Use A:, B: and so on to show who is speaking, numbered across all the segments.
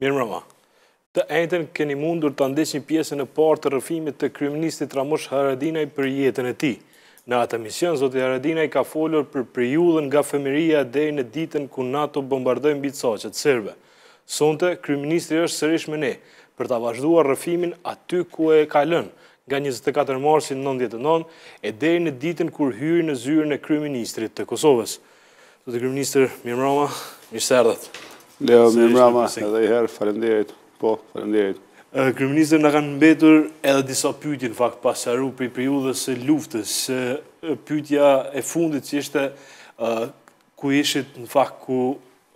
A: Mirë mërëma, të ejten keni mundur të ndesh një pjesën e partë të rëfimit të Kryeministit Ramush Haradinaj për jetën e ti. Në atë emision, Zotë Haradinaj ka folur për prijullën nga femiria dhe në ditën ku NATO bombardojnë bitësachet, sërbe. Sonte, Kryeministri është sërish me ne për të vazhdua rëfimin aty ku e kalën, nga 24 marsin 99 e dhe në ditën kur hyri në zyrën e Kryeministrit të Kosovës. Zotë kryministrë, mirë mërëma, mirë sërdatë. Leo, mi mrama, edhe i herë, falenderit. Po, falemderit. Kriministër në kanë mbetur edhe disa pyti në fakt pasaru për i periudës e luftës. Pytja e fundit që ishte ku ishit në fakt ku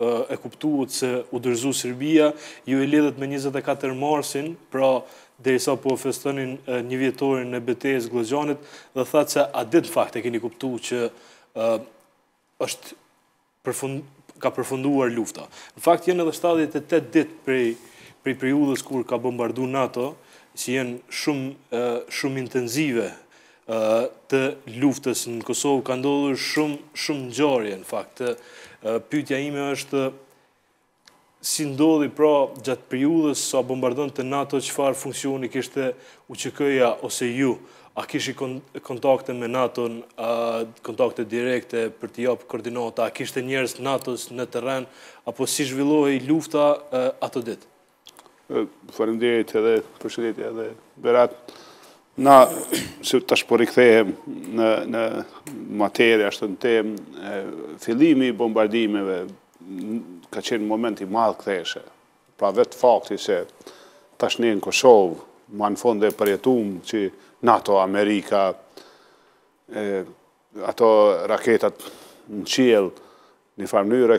A: e kuptuot se u dërzu Serbia, ju e ledhet me 24 marsin, pra dhe i sa po festonin një vjetorin në BTS Glëgjanit, dhe thatë se a në fakt e keni kuptu që është ka përfunduar lufta. Në fakt, jenë edhe 78 dit prej periudës kur ka bombardu NATO, si jenë shumë intenzive të luftës në Kosovë, ka ndodhur shumë gjarje, në fakt. Pytja ime është si ndodhi pra gjatë periudës sa bombardon të NATO, qëfar funksioni kështë UQK-ja ose ju A kishi kontakte me NATO-n, kontakte direkte për t'i apë koordinata, a kishte njerës NATO-s në teren, apo si zhvillohi lufta ato
B: ditë? Farëndirit edhe përshëndit edhe berat, na se të shporikthehem në materi, ashtë në tem, fillimi i bombardimeve ka qenë moment i madhë këtheshe, pra vetë fakti se tashni në Kosovë, ma në fond e përjetum që NATO, Amerika, ato raketat në qiel, një farë njëre,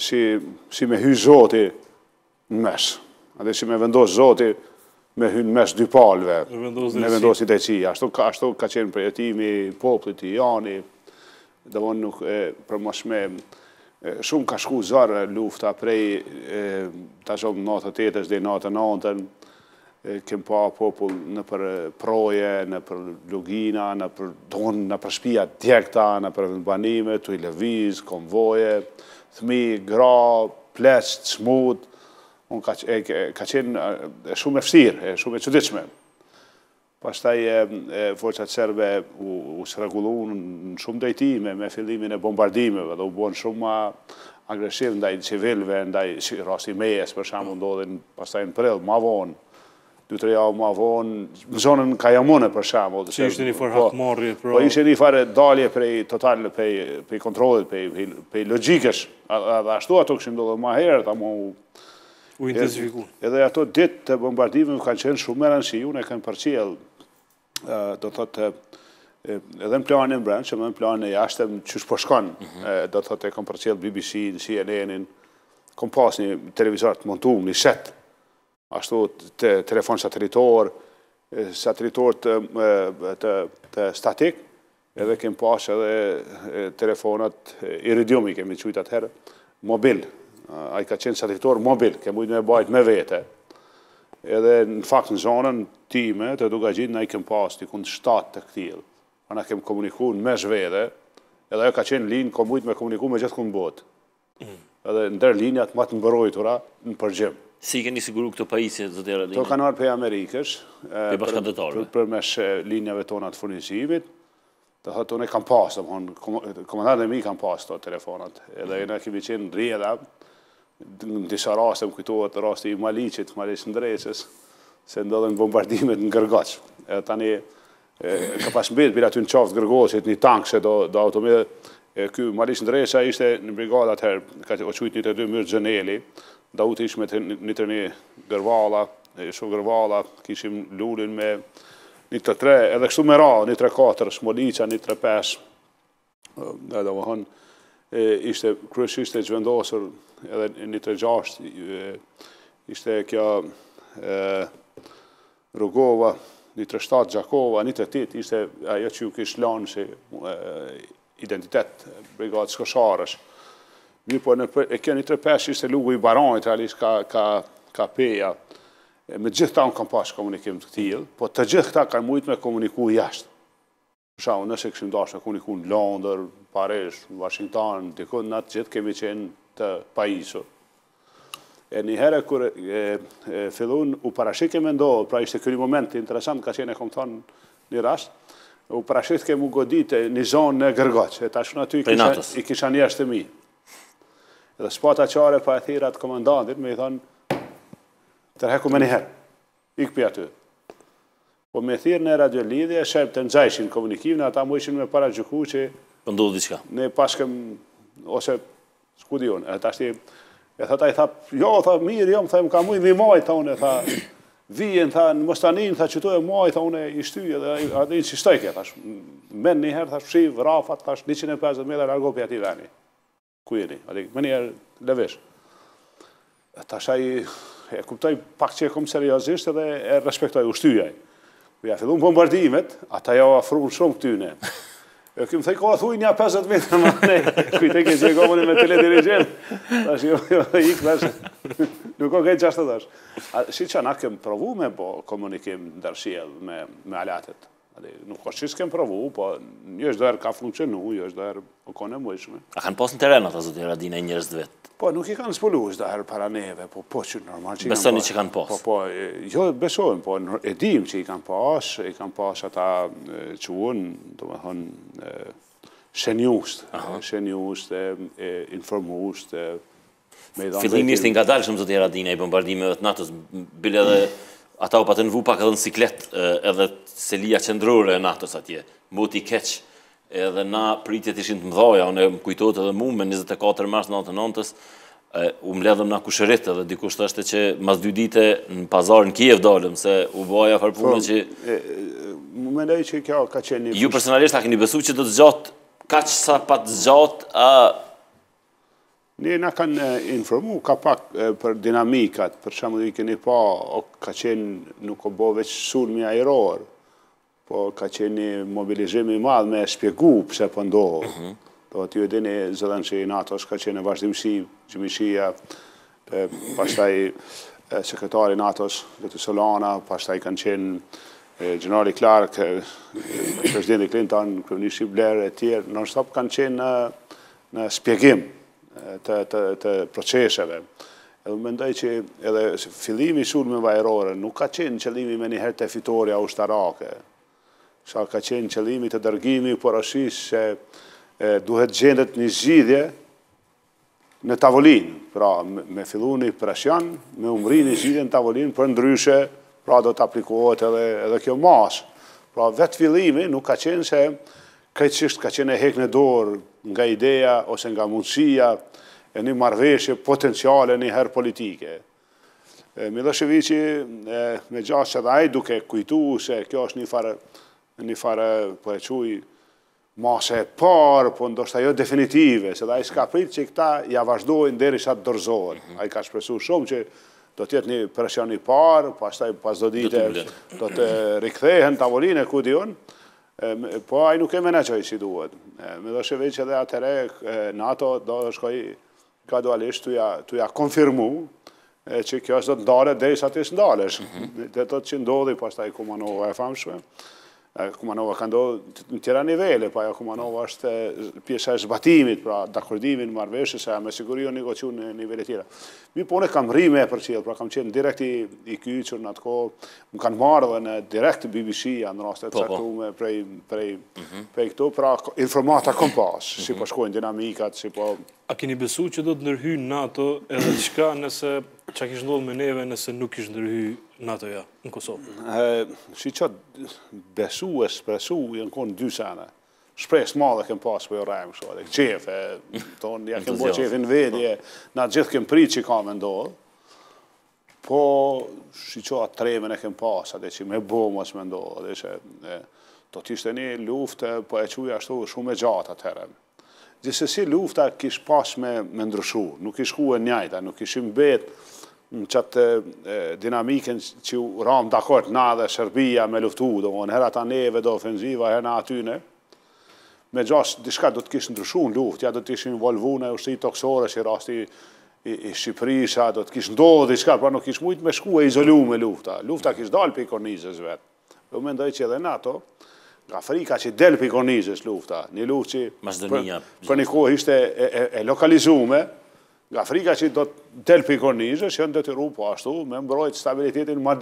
B: si me hy zoti në mesh. adhe si me vendos zoti me hy në mesh dy palve. Me vendos i deci. Ashtu ka qenë përjetimi poplit, i jani, dhe vonë nuk për më shme. Shumë ka shku zërë lufta prej të shumë natë të të të të të të kem pa popull në për proje, në për lugina, në për donë, në për shpia tjekta, në për vëndbanime, të i leviz, konvoje, thmi, gra, pleç, të smut, unë ka qenë shumë e fësirë, shumë e qëdyqme. Pas taj e voqat u sregullu në shumë dejtime me fillimin e bombardimeve dhe u buon shumë ma agresiv ndaj civilve, ndaj mejes, për shamë ndodhin pas taj në prill, ma vonë dy tre javë ma vonë, në zonën Kajamone për shembull. Si ishte një farë hatë po, Po ishte një farë dalje prej total prej prej kontrollit, prej prej logjikësh. Ashtu ato këshim ndodhur më herë, apo u u intensifiku. Edhe ato ditë të bombardimit kanë qenë shumë rënë si unë kanë përcjell. do të thotë edhe në planin brend, që më në planin e jashtëm që shpo shkon, mhm. do të të e kom përqelë BBC, CNN-in, kom pas një televizor të një shetë, ashtu të telefon satelitor, satelitor të statik, edhe kemë pash edhe telefonat iridiumi, kemi qujtë atëherë, mobil, a i ka qenë satelitor mobil, kemë ujtë me bajt me vete, edhe në fakt në zonën time, të duka gjitë, na i kemë pas të kundë shtatë të këtilë, a na kemë komuniku në me zhvede, edhe ajo ka qenë linë, kom ujtë me komuniku me gjithë kundë botë, mm. edhe ndër linjat ma të mbërojtura në përgjimë.
C: Si i keni siguru këto pajisje, zëtë e rëdini? To kanë
B: nërë eh, për Amerikës, për mes linjave tona të furnizimit, të thotë të ne kam pas, të më honë, e mi kam pasë të telefonat, edhe e në kemi qenë rrida, në disa raste më kujtojë rastë i Malicit, Malicit në drecës, se ndodhen bombardimet në Gërgoc. E tani, ka pas mbetë, për aty në qoftë Gërgocit, një tank se do automitet, Ky Marisë Ndresa ishte në brigadat herë, o qujtë ujtë një të dy mërë gjëneli, Daut ish me një të një gërvala, e shumë gërvala, kishim lullin me një të tre, edhe kështu me ra, një të katër, shmoliqa, një të pesh, dhe dhe vëhën, ishte kryeshishte gjvendosur, edhe një të gjasht, ishte kjo Rugova, një të shtatë Gjakova, një të tit, ishte ajo që ju kishë lanë që identitet, brigatë shkosharësh, Mi po në e kjo një tërpesh ishte lugu i baronit, realisht ka, ka, ka peja. Me gjithë ta unë kam pashë komunikim të këtijë, po të gjithë ta kam mujtë me komuniku jashtë. Shau, nëse këshim dashë me komuniku në Londër, Paris, Washington, në të në gjithë kemi qenë të pajisë. E një herë kërë e, fillun, u parashikë e me ndohë, pra ishte kërë një moment interesant, ka qenë e kom thonë një rast, u parashikë kemë u një zonë në Gërgoqë, e tashun aty i kisha, i kisha të mi. Dhe spata qare pa e thira të komandantit, me i thonë, tërheku me njëherë, ikë për aty. Po me thirë në radio lidhje, e të nxajshin komunikim, në ata mu ishin me para gjuku që... Pëndodhë po diqka. Ne pashkëm, ose s'ku unë, e ta shti, e thëta i thapë, jo, thë mirë, jo, më thëmë, ka mujë dhe majtë, thë unë, e thë, vijen, thë, në mëstanin, thë qëtu e majtë, thë unë, i shtyje, dhe adin që shtojke, thash, men njëherë, thash, shi, vrafat, thash, 150 meter, largopi ati veni ku jeni? Adik, më njerë, levesh. Ta e kuptoj pak që e kom seriosisht edhe e respektoj, ushtyjaj. Kuj a fillu bombardimet, ata ja o afrur shumë këtyne. E këmë thej ko a thuj një 50 metrë, ma ne,
C: kuj të kezi e komoni me tele dirigen.
B: Ta shi, jo, jo nuk o këtë gjashtë të dash. Si që na këmë provu me bo komunikim dërshjel me, me alatet, Nuk ka që s'kem provu, po një është ka funksionu, një është dojrë po kone mëjshme.
C: A kanë posë në terena, të zotin Radina i njërës dëvet?
B: Po, nuk i kanë s'pullu është dojrë para neve, po po që normal që i kanë posë. Besoni që i kanë posë? Po, po, jo besojnë, po e dim që i kanë posë, i kanë posë ata që unë, të më thonë, shenjusht, shenjusht, informusht, me dhanë dhëndë... Filimisht i nga
C: dalë shumë, zotin Radina i bombardime, vëtë natës, bile dhe ata u patën vu pak edhe në siklet, edhe selia qendrore e natës atje, moti keq, edhe na pritjet ishin të mdhoja, unë e më kujtojtë edhe mu me 24 mars 99-ës, u mledhëm na kushërit edhe dikush të është që mas dy dite në pazar në Kiev dalëm, se u boja farpune po,
B: që... Më mendoj
C: që kjo ka qenë një... Ju personalisht a keni besu që të zgjot, ka që sa pa të zgjot, a
B: Ne në kanë informu, ka pak për dinamikat, për shumë dhe i keni pa, o ka qenë nuk o bo veç sulmi a eror, po ka qenë një mobilizimi madhë me shpjegu pëse pëndohë. Po mhm. Do të ju edini, zëdhen që i NATO ka qenë e vazhdimësi, që mi shia, pashtaj sekretari NATO është, Lëtë Solana, pashtaj kanë qenë Gjënari Clark, Presidenti Clinton, Kërëni Shqiblerë e tjerë, non stop kanë qenë në shpjegimë të, proceseve. Edhe mendoj që edhe fillimi shumë me vajrore, nuk ka qenë qëlimi me njëherë të fitoria ushtarake. Sa ka qenë qëlimi të dërgimi, por është që duhet gjendet një zgjidhje në tavolin, pra me, fillu një presjan, me umri një zgjidhje në tavolin, për ndryshe, pra do të aplikohet edhe, edhe kjo mas. Pra vetë fillimi nuk ka qenë që Kajtë qështë ka qene hek në dorë nga ideja ose nga mundësia e një marveshje potenciale një herë politike. Milosevici me gjatë që dhaj duke kujtu se kjo është një farë një farë po e quj mase parë, po ndoshta jo definitive, se dhaj s'ka prit që këta ja vazhdojnë deri sa të dorzohet. Mhm. A i ka shpresu shumë që do tjetë një presjoni parë, pas do ditë do të rikthehen tavolin e kudion po ai nuk e mena që i si duhet. Me dhe shëve që dhe atëre, NATO do dhe shkoj ka dualisht të ja konfirmu që kjo është do të ndale dhe i sa të mhm. Dhe do të që ndodhi, pastaj ta i e famshme. Kumanova ka ndohë në tjera nivele, pa po ja Kumanova është pjesha e zbatimit, pra dakordimin, marveshës, a me siguri jo një goqiu në nivele tjera. Mi pone kam rime për qilë, pra kam qenë direkt i kyqër në atë kohë, më kanë marrë dhe në direkt BBC, a në rastet e po, të po. saktume prej mhm. këto, pra informata kom pasë, si mhm. po shkojnë dinamikat, si po...
A: A keni besu që do të nërhyjnë në ato edhe qka nëse që kishë ndodhë me neve
B: nëse nuk kishë ndërhy NATO ja, në Kosovë? Shqy që besu e shpresu i konë dy sene. Shpresë ma dhe kemë pasë për po jo rajmë kështë, dhe këtë qefë, ja kemë bërë qefë në vedje, na gjithë kem pritë që ka me ndodhë, po shqy që atë tremen e kemë pasë, dhe që me bomë që me ndodhë, dhe që të tishtë e një luftë, po e quja ashtu shumë e gjatë atë gjithse lufta kish pas me, me ndryshu, nuk ish ku e njajta, nuk ish imbet në qatë dinamiken që u ramë dakort na dhe Shërbia me luftu, do në hera ta neve do ofenziva, hera atyne, me gjasë, dishka do të kish ndryshu në luft, ja do të kish involvu në ushtë i toksore, që i rasti i, i Shqipërisha, do të kish ndodhë, dishka, pra nuk ish mujtë me shku e izolu me lufta, lufta kish dalë për i kornizës vetë. do më që edhe NATO, nga Afrika që delë për ikonizës lufta, një luft që për një kohë ishte e lokalizume, nga Afrika që do të delë për ikonizës, që në do të po ashtu, me mbrojt stabilitetin ma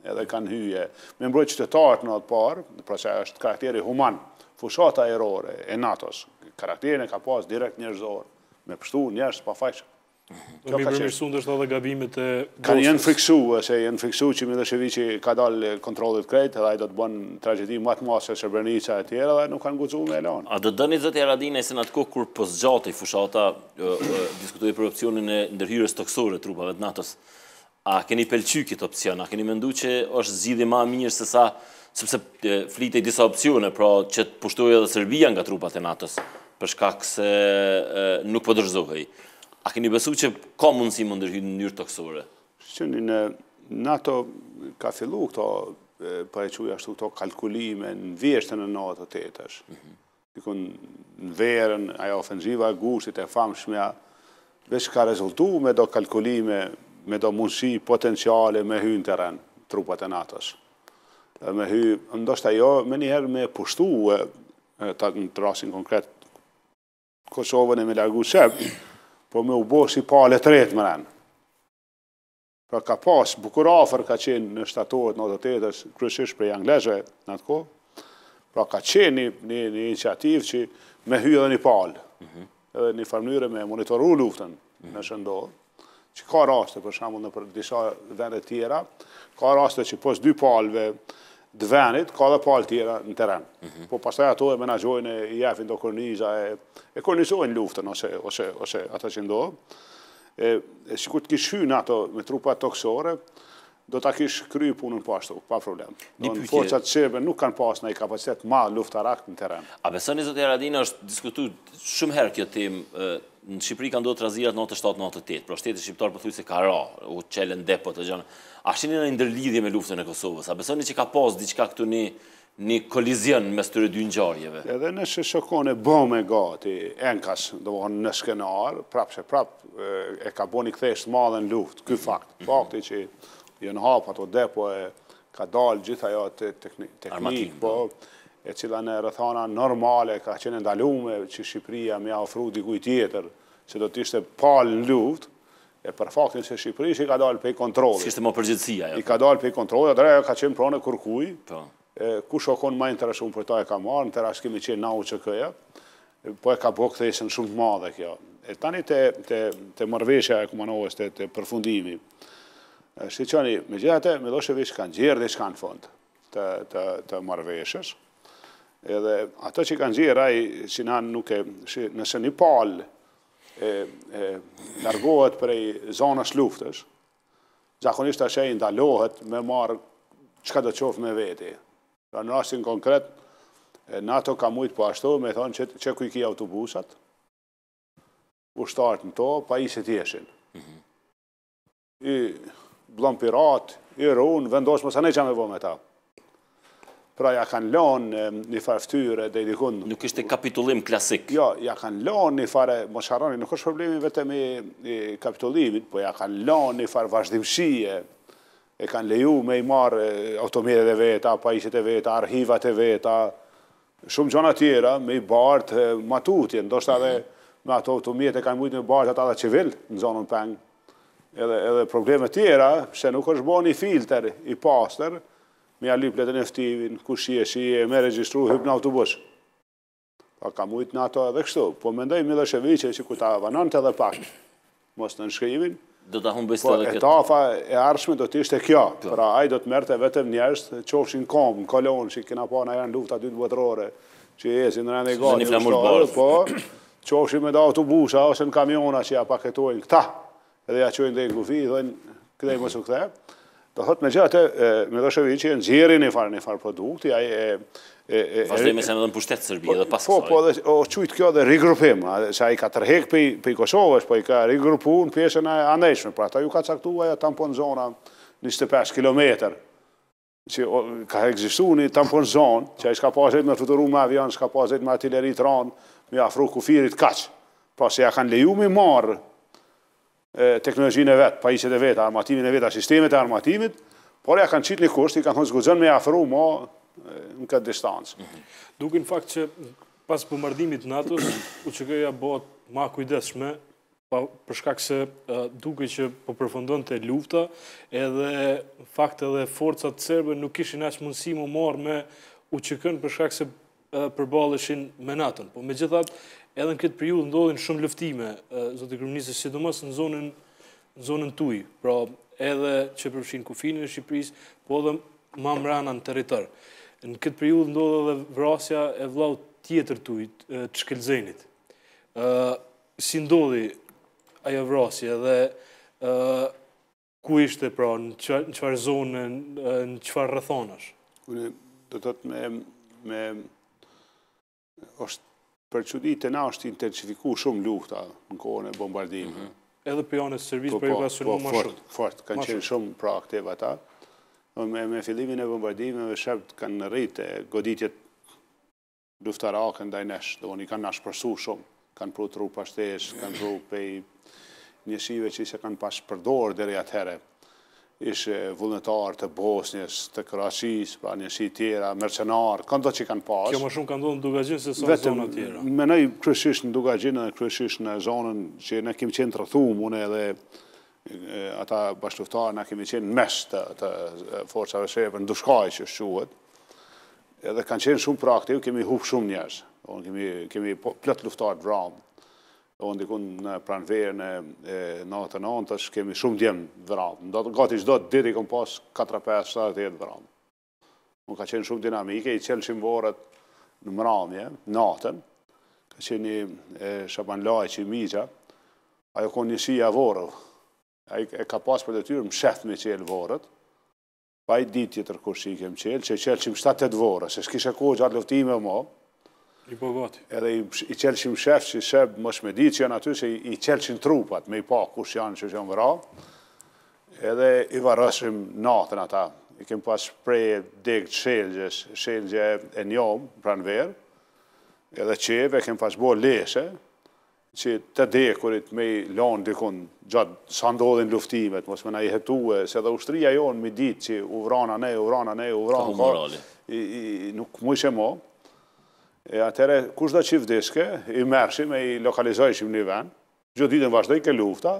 B: edhe kanë hyje, me mbrojt qytetarët në atë parë, pra që është karakteri human, fushata erore e NATO-së, karakterin e ka pas direkt njërëzorë, me pështu njërës pa fajshë, Do mi bërë mirësu është edhe gabimet e... Kanë jenë friksu, se janë friksu që Milosevici ka dalë kontrolit krejt edhe do të bënë tragedi më atë mosë e Shërbërnica e tjera dhe nuk kanë guzu me elon.
C: A do dëni zëtë e radinë se në atë kohë kur pësë po gjatë i fushata diskutojë për opcionin e ndërhyrës toksore trupave të natës, a keni pelqy kitë opcion, a keni mëndu që është zidhi ma mirë se sa sëpse flite i disa opcione, pra që të pushtuja dhe Serbia nga trupat e natës, përshkak se nuk përdërzohëj. Po A keni besu që ka mundësi më ndërhyjt në njërë toksore? Shqeni
B: në NATO ka fillu këto, për e po quja ashtu këto kalkulime në vjeshtë në NATO të etash. Dikon mhm. në verën, aja ofenziva e gushtit e famshmeja, vesh ka rezultu me do kalkulime, me do mundësi potenciale me hynë të rënë trupat e NATO-s. Me hy, ndoshta jo, me njëherë me pushtu, në të rrasin konkret, Kosovën e me largu shëpë, po me u bo si pale të retë më renë. Pra ka pas, Bukurafer ka qenë në shtatohet në atëtetës, kryesisht për anglezëve në të kohë, pra ka qenë një, një, iniciativë që me hy mhm. edhe një palë, edhe një farmyre me monitoru luftën në mhm. shëndohë, që ka raste, për shambull në për disa vendet tjera, ka raste që pos dy palëve, dvenit, ka dhe palë tjera në teren. Mm Po pastaj ato e menagjojnë e jefin do kornizha, e, e luftën ose, ose, ose ata që ndohë. E, e shikur të kishy në ato me trupat toksore, do ta kish kry punën po ashtu, pa problem. Do në forcat shqipe nuk kanë pas në i kapacitet ma luftarak në teren.
C: A besoni, Zotë Radina, është diskutu shumë herë kjo tim, në Shqipëri ka ndodhur trazia në 97-98, por shteti shqiptar pothuajse se ka ra, u çelën depo të gjënë. A shqeni në ndërlidhje me luftën e Kosovës? A besoni që ka pas diçka këtu në në kolizion mes rëdy dy ngjarjeve?
B: Edhe në shokon e bomë gati, enkas, do të thonë në skenar, prapse prap e ka bënë kthesë të madhe në luftë. Ky fakt, mhm. fakti që janë hapë ato depo e ka dal gjitha ajo teknikë, po, po e cila në rëthana normale ka qenë ndalume që Shqipëria me afru dikuj tjetër, që do të ishte palë në luftë, e për faktin që Shqipëri që i ka dalë pej kontroli. Sistema
C: përgjithsia, jo. I ka
B: dalë pej kontroli, atëra dreja ka qenë prone kërkuj, po. ku shokon ma interesun për ta e ka marë, në teras kemi qenë nau që këja, po e ka po këtë e shumë të madhe kjo. E tani të mërveshja e kumanohës të përfundimi, që një me gjithate, me doshe vishë kanë gjirë dhe që kanë fund të mërveshës, edhe ato që kanë gjirë, nëse një palë, largohet prej zonës luftës, zakonisht ashe i ndalohet me marë qka do qofë me veti. Pra në rastin konkret, NATO ka mujtë po ashtu, me thonë që, që ku i ki autobusat, u shtartë në to, pa i se tjeshin. Mm I blon pirat, i rrun, vendosë më sa ne që me vo me ta pra ja kanë lonë një farë ftyrë dhe i dikun. Nuk ishte kapitulim klasik? Jo, ja kanë lonë një farë, mosharoni, nuk është problemi vetëm i kapitulimit, po ja kanë lonë një farë vazhdimshije, e kanë leju me i marë automjere dhe veta, pajqet e veta, arhivat e veta, shumë gjona tjera, me i bartë matutje, ndoshta dhe me ato automjete e kanë mujtë me bartë ata dhe qivillë në zonën pengë, edhe probleme tjera, që nuk është bo një filter i pasterë, me a lypë letën e ku shie, shie, me registru, hypë në autobus. Pa ka mujtë në ato edhe kështu, po mendoj mi dhe shëviqe që ku ta vanon të edhe pak, mos në nëshkrimin,
C: Do të ahumë po këtë. Po,
B: etafa e arshme do t'ishte kjo, pra aj do t'merte vetëm njështë, qofshin kom, në kolon, që i kina pa në janë lufta dytë botërore, që i esin në janë i gani, po, qofshin me da autobusha, ose në kamiona që ja paketojnë këta, edhe ja qojnë dhe i gufi, dhe në këdej mësë këthe, Do thot me që atë, me dhe shëvi që e në gjeri një farë, një farë produkti, a e...
C: Vashdoj me se në dhe në pushtetë Sërbija po, dhe pasë po, kësaj.
B: Po, po, o qujtë kjo dhe rigrupim, se ai i ka tërhek për i Kosovës, po i ka rigrupu në pjesën e anejshme, pra ta ju ka caktua e tampon zona 25 km, që ka egzistu një tampon zonë, që a i s'ka pasit me fruturu me avion, s'ka pasit me artilleri të ranë, me afru kufirit kaqë, pra po se ja kanë leju mi marë teknologjin e vetë, pajqet e vetë, armatimin e vetë, sistemet e armatimit, por e kanë qitë një kusht, i kanë thonë zgudzën me afru ma në këtë distancë. Mhm.
A: Dukë në fakt që pas përmërdimit në atës, u që këja bëhat ma kujdeshme, përshkak se duke që po përfëndon të lufta, edhe fakt edhe forcat të nuk ishin ashtë mundësi më marrë me u që përshkak se përbalëshin me natën. Po me gjithat, edhe në këtë periudhë ndodhin shumë lëftime, zotë i sidomos në zonën, në zonën tuj, pra edhe që përfshin kufinën e Shqipërisë, po edhe ma territor. në teritor. Në këtë periudhë ndodhë dhe vrasja e vlau tjetër tuj, të shkelzenit. Si ndodhi ajo vrasja dhe ku ishte pra, në qëfar zonë, në qëfar rrethonash?
B: Unë, do të të me, me, është për që ditë na është intensifiku shumë lufta në kohën e bombardimë. Mhm. Edhe për janë e servis po, për e ka sëllu shumë. Po, fort, kanë qenë shumë pra aktive ata. Me fillimin e bombardimë, me shërbët, kanë në rritë, goditjet luftarakën daj neshë, do një kanë nashpërsu shumë, kanë pru të rru pashtesh, kanë pru pej njëshive që i se kanë përdorë dhe rejatëhere, ishë vullnetarë të Bosnjës, të Kroasis, pra njësi tjera, mercenarë, këndo që kanë pasë. Kjo më shumë kanë duhet në Dugajgjin se sa zonë tjera. Menoj kryshisht në Dugajgjin dhe kryshisht në zonën që ne kemi qenë të rëthumë, une edhe ata bashkëtuftarë ne kemi qenë mes të forçave shepë në dushkaj që shquhet, edhe kanë qenë shumë praktikë, kemi hupë shumë njerës, kemi po, plët luftarë dramë, o ndikun në pranverë në 99, të është kemi shumë djemë vëramë. Në do të gati qdo ditë i kom pas 4-5-7-8 vëramë. Unë ka qenë shumë dinamike, i qelë qimë vorët në mëramje, natën, ka qenë i Shaban Laj që i Mijqa, ajo ko një shia vorë, e ka pas për të tyrë më shethë me qelë vorët, pa i ditë tjetër kërë që i kemë qelë, që i qelë 7-8 vorë, se shkishe kohë gjatë luftime më, I bëvati. Po edhe i qelëshim shef, që shep më shmedi që janë aty, që i qelëshim trupat, me i pa kush janë që janë vëra, edhe i varëshim natën ata. I kem pas prej e degët shelgjës, shelgjë e njom, pranë verë, edhe qeve, kem pas bo leshe, që të dekurit me i lonë dikun, gjatë sa ndodhin luftimet, mos me na i hetue, se dhe ushtria jonë mi ditë që uvrana ne, uvrana ne, uvrana ka, nuk mu ishe mo, E atëre, kush do që i vdeske, i mërshim e i lokalizojshim një ven, gjithë ditën vazhdoj ke lufta,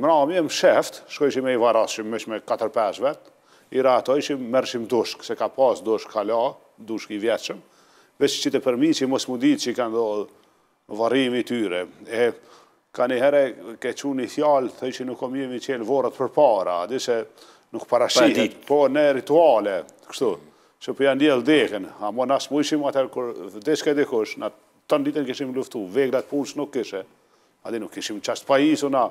B: mrami e më sheft, shkojshim e i varashim mësh me 4-5 vet, i ratojshim, mërshim dushk, se ka pas dushk kala, dushk i vjeqëm, veç që të përmi që i mos mundit që i kanë do varimi tyre. E ka një herë ke që një thjallë, thëj që nuk omjemi qenë vorët për para, adi se nuk parashihet, po në rituale, kështu që përja po njëllë dhegën, a mua nësë mu ishim atër kër vdeshke dhe kësh, në tënë ditën këshim luftu, vegrat punës nuk këshe, a di nuk këshim qashtë pa isu na,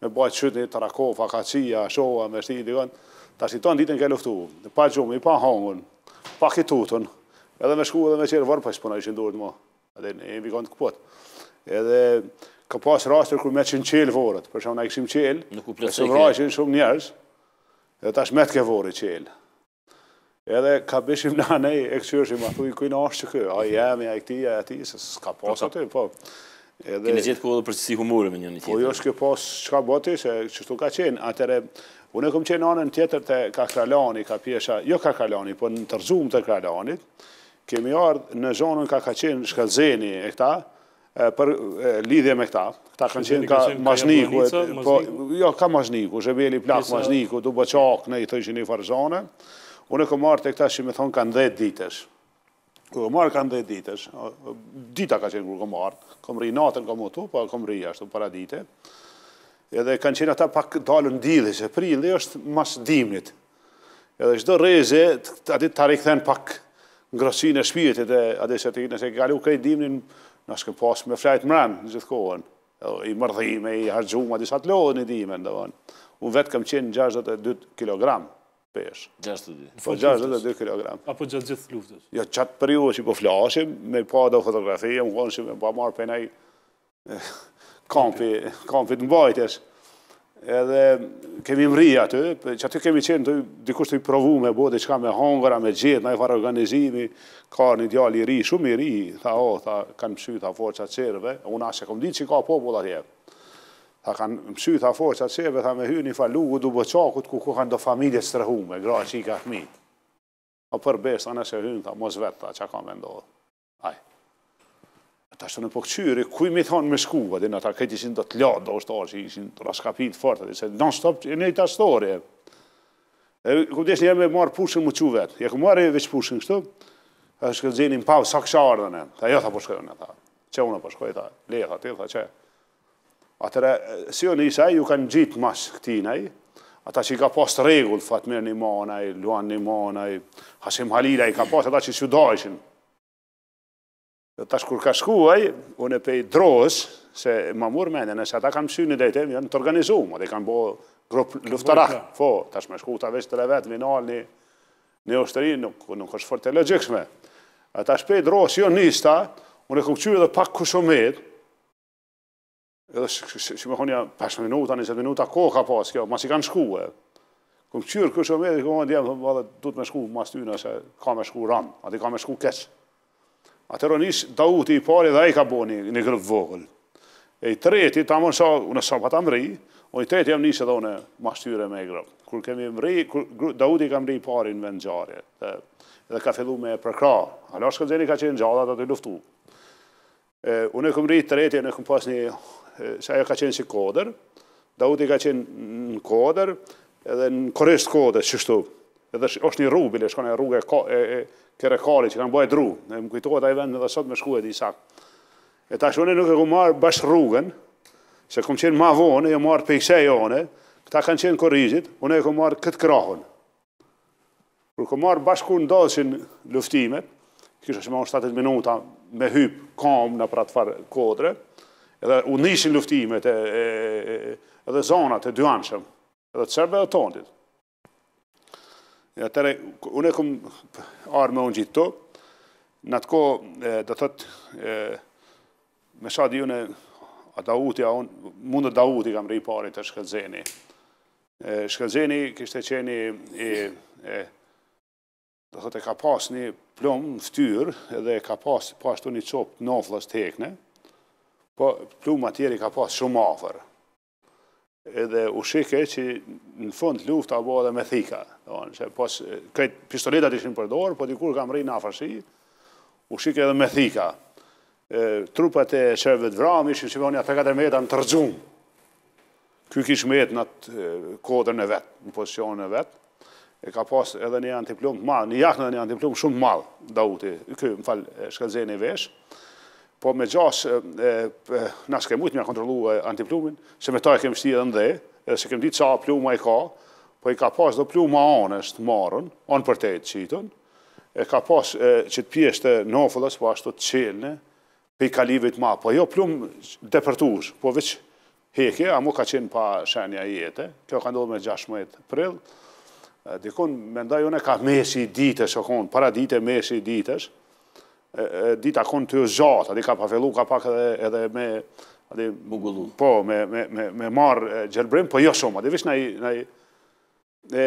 B: me bajtë qytën e trako, fakacija, shoha, me shtinë, dhe gënë, ta si tënë ditën ke luftu, pa gjumë, pa hangun, pa kitutun, edhe me shku edhe me qërë vërpës, përna po ishë ndurët mu, a di në vikon të këpot. Edhe ka pas rastër kër me qënë qelë vorët, përshëm në e këshim qelë, shumë rajshin shumë njerës, edhe ta ke vorët qelë edhe ka bishim në anej, e këqyrëshim, ma thuj, kujna është që kërë, a jemi, a i ti, a i ti, se s'ka pas po, po. aty, po. Kine gjithë
C: ku edhe përgjësi humurë me një një tjetër? Po, jo është
B: kjo pas, qka boti, se qështu ka qenë, atëre, unë e këmë qenë anën tjetër të Kakralani, ka pjesha, jo ka Kakralani, po në tërzum të Kralani, kemi ardhë në zonën ka ka qenë shkazeni e këta, për lidhje me këta. Këta kanë qenë ka mazniku. Po, jo, ka mazniku, zhebeli plak mazniku, du bëqak, ne i të gjeni farëzane. Unë e këmë marrë të këta që me thonë kanë 10 ditësh. Këmë marrë kanë 10 ditësh. Dita ka qenë kërë këmë marrë. Këmë rri natën këmë tu, pa po këmë rri ashtu para dite. Edhe kanë qenë ata pak dalën dhidhe, që prillë është mas dimnit. Edhe qdo reze, ati të rikëthen pak ngrosin e shpirtit, e ati se të kërë nëse kërë dimnin, në është me flajtë mranë në gjithë kohën. I mërdhime, i hargjumë, ati sa të lodhën i dimen, Unë vetë kam qenë 62 kilogramë pesh. 6 Po 6-2 kg.
A: Apo gjatë gjithë luftës?
B: Ja, jo, qatë për që po flashim, me pa do fotografie, më konë që me pa po marrë për nej eh, kampi të bajtës. Edhe kemi mri aty, që atë kemi qenë të dikush të i provu me bodi qka me hongëra, me gjithë, nëjë farë organizimi, ka një djali ri, shumë i ri, tha o, tha, kanë pëshy, tha forë qatë qerëve, unë ashe kom ditë që ka popull atë Tha kanë mësy tha foqa të seve, tha me hy një falu, u du bëqakut, ku ku kanë do familje së gra që i ka hmit. O për besë, anë se hynë, tha mos vetë, tha që ka me ndohë. Aj. E ta shtë në pokëqyri, ku i mi thonë me shku, vë dina ta këti ishin do të lëtë, do shtarë që ishin si në të raskapit fërta, dhe se non stop, e i në i ta E ku të deshë një e me marë pushën më që vetë, e ku marë e veç pushën kështu, e shkëllë zinin pavë sakë qardën e, ta jo tha po shkëllën e ta, që unë po shkëllën ta, leha të të të Atëre, si o nisa, ju kanë gjitë mas këtinaj, ata që i ka pas regullë, Fatmir Nimonaj, Luan Nimonaj, Hasim Halila i ka pas, ata që i sudojshin. Dhe tash kur ka shkuaj, unë e pej drosë, se ma mur mene, nëse ata kanë mësy një dhejtë, janë të ma, dhe kanë bo grupë luftarak, fo, po, tash me shku ta veç të levet, vinal një, një ushtëri, nuk, nuk është fort e logikshme. Ata shpej drosë, jo nista, unë e këmë qyve dhe pak kusumit, edhe si më honja 5 minuta, 20 minuta, ko ka pas kjo, mas i kanë shku e. Këmë qyrë kështë omeri, këmë onë dhe du të me shku mas ty nëse ka me shku ram, ati ka me shku keq. Atër onë dauti i pari dhe e ka bo një, një vogël. E i treti, ta më nësa, unë e sa pa o i treti jam nisë edhe unë mas tyre me grëpë. Kër kemi mëri, dauti ka mëri i pari në vend gjarje, dhe, dhe ka fillu me përkra. Alashkë të zeni ka qenë gjallat, atë i luftu. E, unë e këmëri i treti, unë e këmë pas një se ajo ka qenë si koder, Daudi ka qenë në koder, edhe në korist koder, që shtu, edhe është një rrugë, bile, shkone rrugë e, e, kere kari, që kanë bëjë dru, Ne më kujtohet ajo vend edhe sot me shkuet i sakë. E ta shkone nuk e ku marë bash rrugën, se kum qenë ma e jo marë pejse jone, këta kanë qenë korizit, unë e ku marë këtë krahën. Kërë ku marë bashku në dosin luftimet, kështë është ma 7 minuta me hypë kam në të farë kodre, edhe u nishin luftimet e, edhe zonat e dyanshëm, edhe të sërbe dhe tondit. Ja, tëre, unë e kom arme unë gjithë të, në atë ko, dhe me shati june, a Dauti, a unë, mundë Dauti kam rri pari të shkëzeni. Shkëzeni kështë e qeni, e, e, dhe thëtë, ka pas një plomë në ftyrë, edhe ka pas, pashtu po një copë në oflës të hekne, Po, pluma ma tjeri ka pas shumë afer. Edhe u shike që në fund luft të abo dhe me thika. Këtë pistoletat ishin përdorë, po dikur kam rrinë afer u shike edhe me thika. Trupët e qërëve të vramë ishin që përdojnë një 3-4 metra në të rëgjumë. Ky kishë metë në atë kodër në vetë, në pozicion në vetë. E ka pas edhe një antiplumë të malë, një jaknë në një antiplumë shumë malë, Dauti, ky më falë shkëtë veshë po me gjas nësë kemë ujtë me kontrolu antiplumin, se me ta e kemë shti dhe ndhe, se kemi ditë sa pluma i ka, po i ka pas do pluma anës të marën, anë për te të qitën, e ka pas që të pjeshtë në ofëllës, po ashtu të qenë, pe i kalivit ma, po jo plumë dhe përtuush, po veç heke, a mu ka qenë pa shenja jetë, kjo ka ndodhë me 16 prillë, dikon, me ndaj une ka mesi ditës, para ditë e mesi ditës, Dita akon të është gjatë, adi ka pafelu, ka pak edhe, edhe me... Adi, Bugullu. Po, me, me, me, marë gjelbrim, po jo shumë, adi vishë në i... E,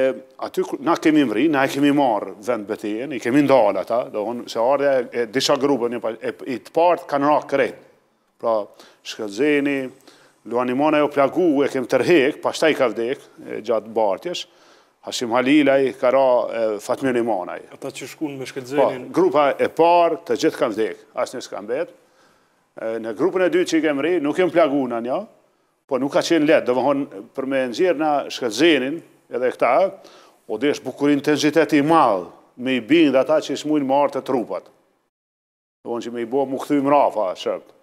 B: aty, na kemi mri, na e kemi marë vend betejen, i kemi ndalë ata, do se ardhe e disha grupe, një, e, i të partë kanë rakë kretë. Pra, shkëzeni, luanimona o jo plagu, e kemë tërhek, pashtaj ka vdekë gjatë bartjesh, Hashim Halilaj, Kara Fatmir Imanaj.
A: Ata që shkun me shkëtëzërin? Po,
B: grupa e parë të gjithë kanë vdekë, asë njësë kanë betë. Në grupën e dytë që i kemë rri, nuk jem plaguna një, po nuk ka qenë letë, dhe vëhon për me nëzirë na shkëtëzërin edhe këta, o dhe është bukur i malë me i bingë dhe ata që i shmujnë marë të trupat. Dhe vëhon që me i bo më këthy rafa, shërtë.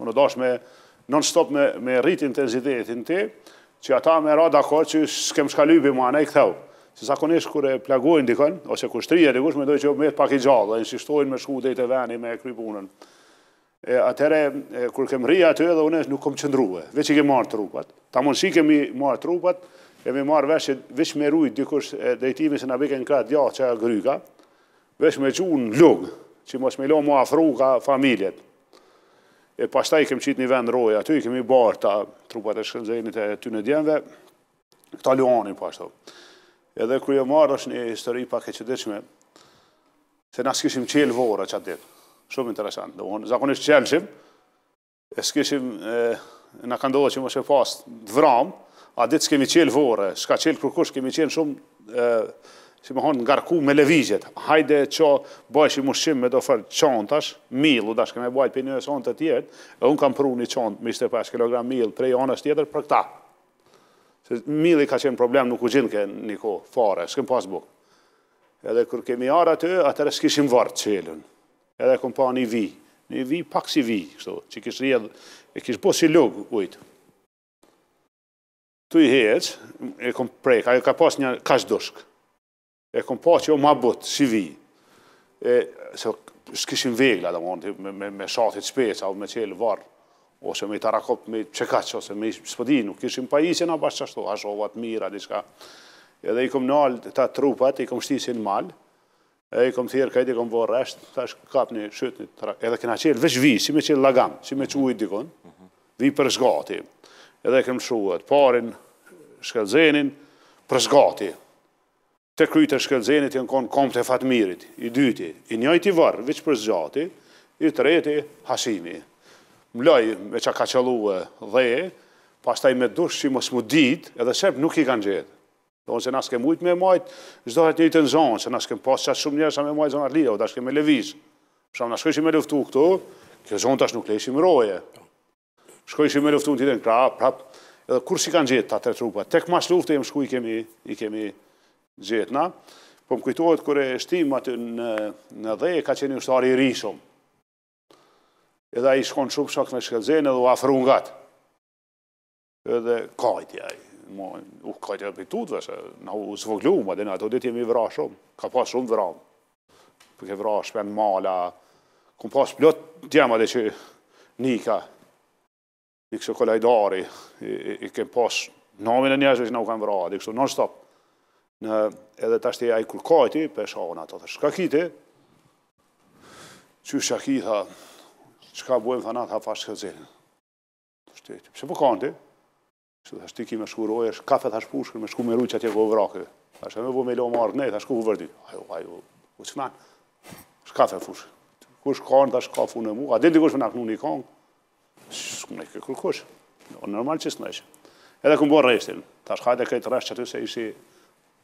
B: Më në dosh me non-stop me rritë intenzitetin të, që ata me ra dakor që s'kem shkallu për ne i këthev. Se zakonisht kër e plagojnë dikën, ose kërë shtrije dikush, me dojë që me të pak i gjallë, dhe insistojnë me shku dhejtë e veni me krypunën. Atere, kër kem rria të edhe, dhe unë nuk kom qëndruve, veç i kem marrë trupat. Ta mundësi kemi marrë trupat, kemi marrë veç që veç me rujt dikush dhejtimi se në beke në kratë djallë që e gryka, veç me qunë lukë që mos me lo më afru ka familjet e pashta i kem qitë një vend roja, aty i kemi barë ta trupat e shkëndzenit e ty në djenve, këta luani pashta. Edhe kërë jo marrë është një histori pak e që dheqme, se nësë kishim qelë vore që atë ditë, shumë interesant, Do unë zakonisht qelëshim, e së kishim, në ka ndohë që më shë pas dhvram, a ditë s'kemi kemi qelë vore, s'ka qelë kërkush, kemi qenë shumë, si më honë, ngarku me levizjet, hajde që bëjsh i mushim me do fërë qantash, milu, da shkëme bëjt për një e të tjetë, e unë kam pru një qantë, 25 kg milë, prej anës tjetër, për këta. Se mili ka qenë problem, nuk u ke një ko, fare, s'këm pas bukë. Edhe kër kemi arë aty, e s'kishim vartë qelën. Edhe këm pa një vi, një vi, pak si vi, kështu, që kishë rjedhë, e kishë po si lukë ujtë. Tu i heqë, e kom prejkë, ajo ka pas një kashdushkë e kom pa që jo ma si vi, e, se së vegla, da mon, me, me, me shatit shpes, au me qelë varë, ose me i tarakop, me qekaq, ose me i spodi, nuk kishim pa isin, a bashkë qashtu, hashovat, mira, diska. Edhe i kom nalë ta trupat, i kom shtisin malë, E i kom thirë, kajti kom vorë rështë, ta është kap një një Edhe kena qelë, veç vi, si me qelë lagam, si me që ujtë dikon, vi për zgati, Edhe këmë shuët, parin, shkëllzenin, për zgati, të kryjë të shkëllëzenit janë konë komë të fatmirit, i dyti, i njëjti varë, veç për zgjati, i treti, hashimi. Mloj me që ka qëllu dhe, pastaj me dush që mos mu dit, edhe shep nuk i kanë gjithë. Dohën që nësë kemë ujtë me majtë, zdohet një të në zonë, që nësë kemë pasë qatë shumë njërë, sa me majtë zonë arlija, o da shkemë me levizë. Shumë në shkëshim me luftu këtu, kjo zonë tash nuk leshim roje. Shkëshim me luftu në titën krapë, edhe kur si kanë gjithë ta tre trupa. Tek mas luftë e jem shku kemi, i kemi, gjetna, po më kujtohet kërë e shtim atë në, në dhe, ka qeni ushtari i rishëm. Edhe a i shkon shumë shok me shkëzene dhe u afru nga të. Edhe kajti a i. U kajti e pëjtut vëshë, na u zvoglu, ma dhe në ato ditë jemi vra shumë. Ka pas shumë vra. Për ke vra shpen mala, kum pas plot tjema dhe që nika, i kështë kolajdari, i, kem pas namin e njështë që na u kanë vra, i kështë non-stop në edhe të ashtë e ajkur për shakon ato të shkakiti, që shaki tha, që ka buem, tha na tha fashë këzirë. Për që për po kanti, që dhe shtë ti ki me shkuroj, kafe të shpushkër me shku me rujtë që atje kohë vrake. Tha shkë me bu me lo më ne, tha ku për vërdi. Ajo, ajo, u që nakë, shka fe fushë. Kush kanë, tha shka fune mu, a dindi kush me nakë nuk një kongë, shku me kërkush, normal që së në Edhe këmë bërë reshtin, ta hajde këtë resh që të se ishi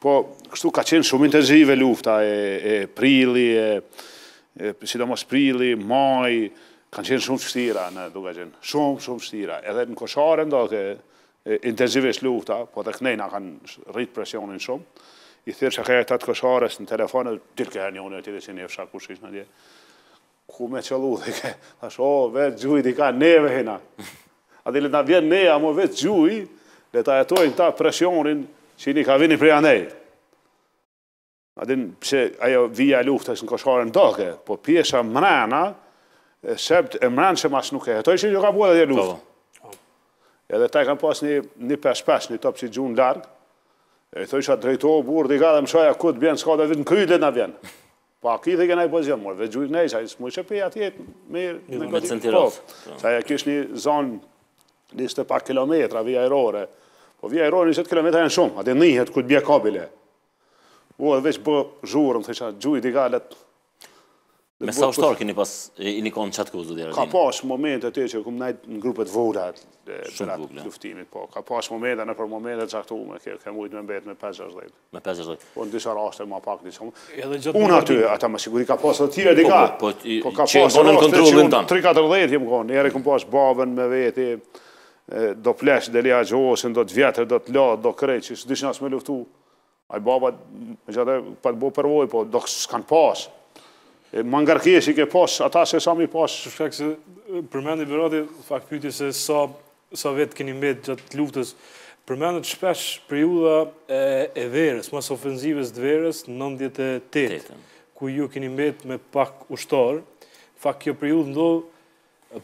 B: Po, kështu ka qenë shumë intenzive lufta e, prili, e, e mos prili, maj, kanë qenë shumë shtira në duke qenë, shumë, shumë shtira. Edhe në koshare ndo, e, e lufta, po dhe kënejna kanë rritë presionin shumë, i thirë që kërë të të koshares në telefonet, dyrë janë një unë e tjede që një fshak kush ishë në dje, ku me qëllu dhe ke, dhe shë, o, oh, vetë gjuj di ka neve hina. A dhe le të vjen neja, mo vetë gjuj, le të jetojnë ta presionin, Shini ka vini prej anej. Adin pëse ajo vija lufta është në koshkare në doke, po pjesha mrena, sept e mrenë që mas nuk e hetoj, që jo ka bua dhe dhe luft. Po. Edhe i kam pas një pespes, një top që gjunë largë, e i thoi që a drejto, burë, dika dhe më shoja, këtë bjenë, s'ka dhe vitë në kryjtë dhe në bjenë. Po a ki dhe i pozion. morë, veç gjujtë nejë, sa i s'mu i shëpi atje, mirë, në këtë të të të të të të të të të të të Po vija e rojnë 20 km janë shumë, atë njëhet këtë bje kabile. U edhe veç bë zhurë, më të isha gjujt i galet. Me sa ushtarë keni
C: pas, i një konë qatë këtë zhudi Ka
B: pas momente të që këmë najtë në grupët vodat, Shumë vukle. Luftimit, po. Ka pas momente, në për momente që këtu me kërë, kemë ujtë me mbetë me 50 Me 50 Po në disa raste, ma pak një shumë. Unë aty, ata më siguri ka pas të tjere, dika. Po, po, po, po, po, po, po, po, 3 po, po, po, po, po, po, po, po, po, do flesh, do lea gjoshen, do të vjetër, do të la, do krej, që së dishin me luftu. Ajë baba, me gjatë e pa të bo përvoj, po do s'kanë pas. Më ngarkesh i ke pas, ata se sa mi pas. Shkak se
A: përmendit vërati, fakt pyti se sa, sa vetë keni met gjatë të luftës, përmendit shpesh periuda e, e verës, mas ofenzives të verës, 98, ku ju keni met me pak ushtarë, fakt kjo periud ndohë,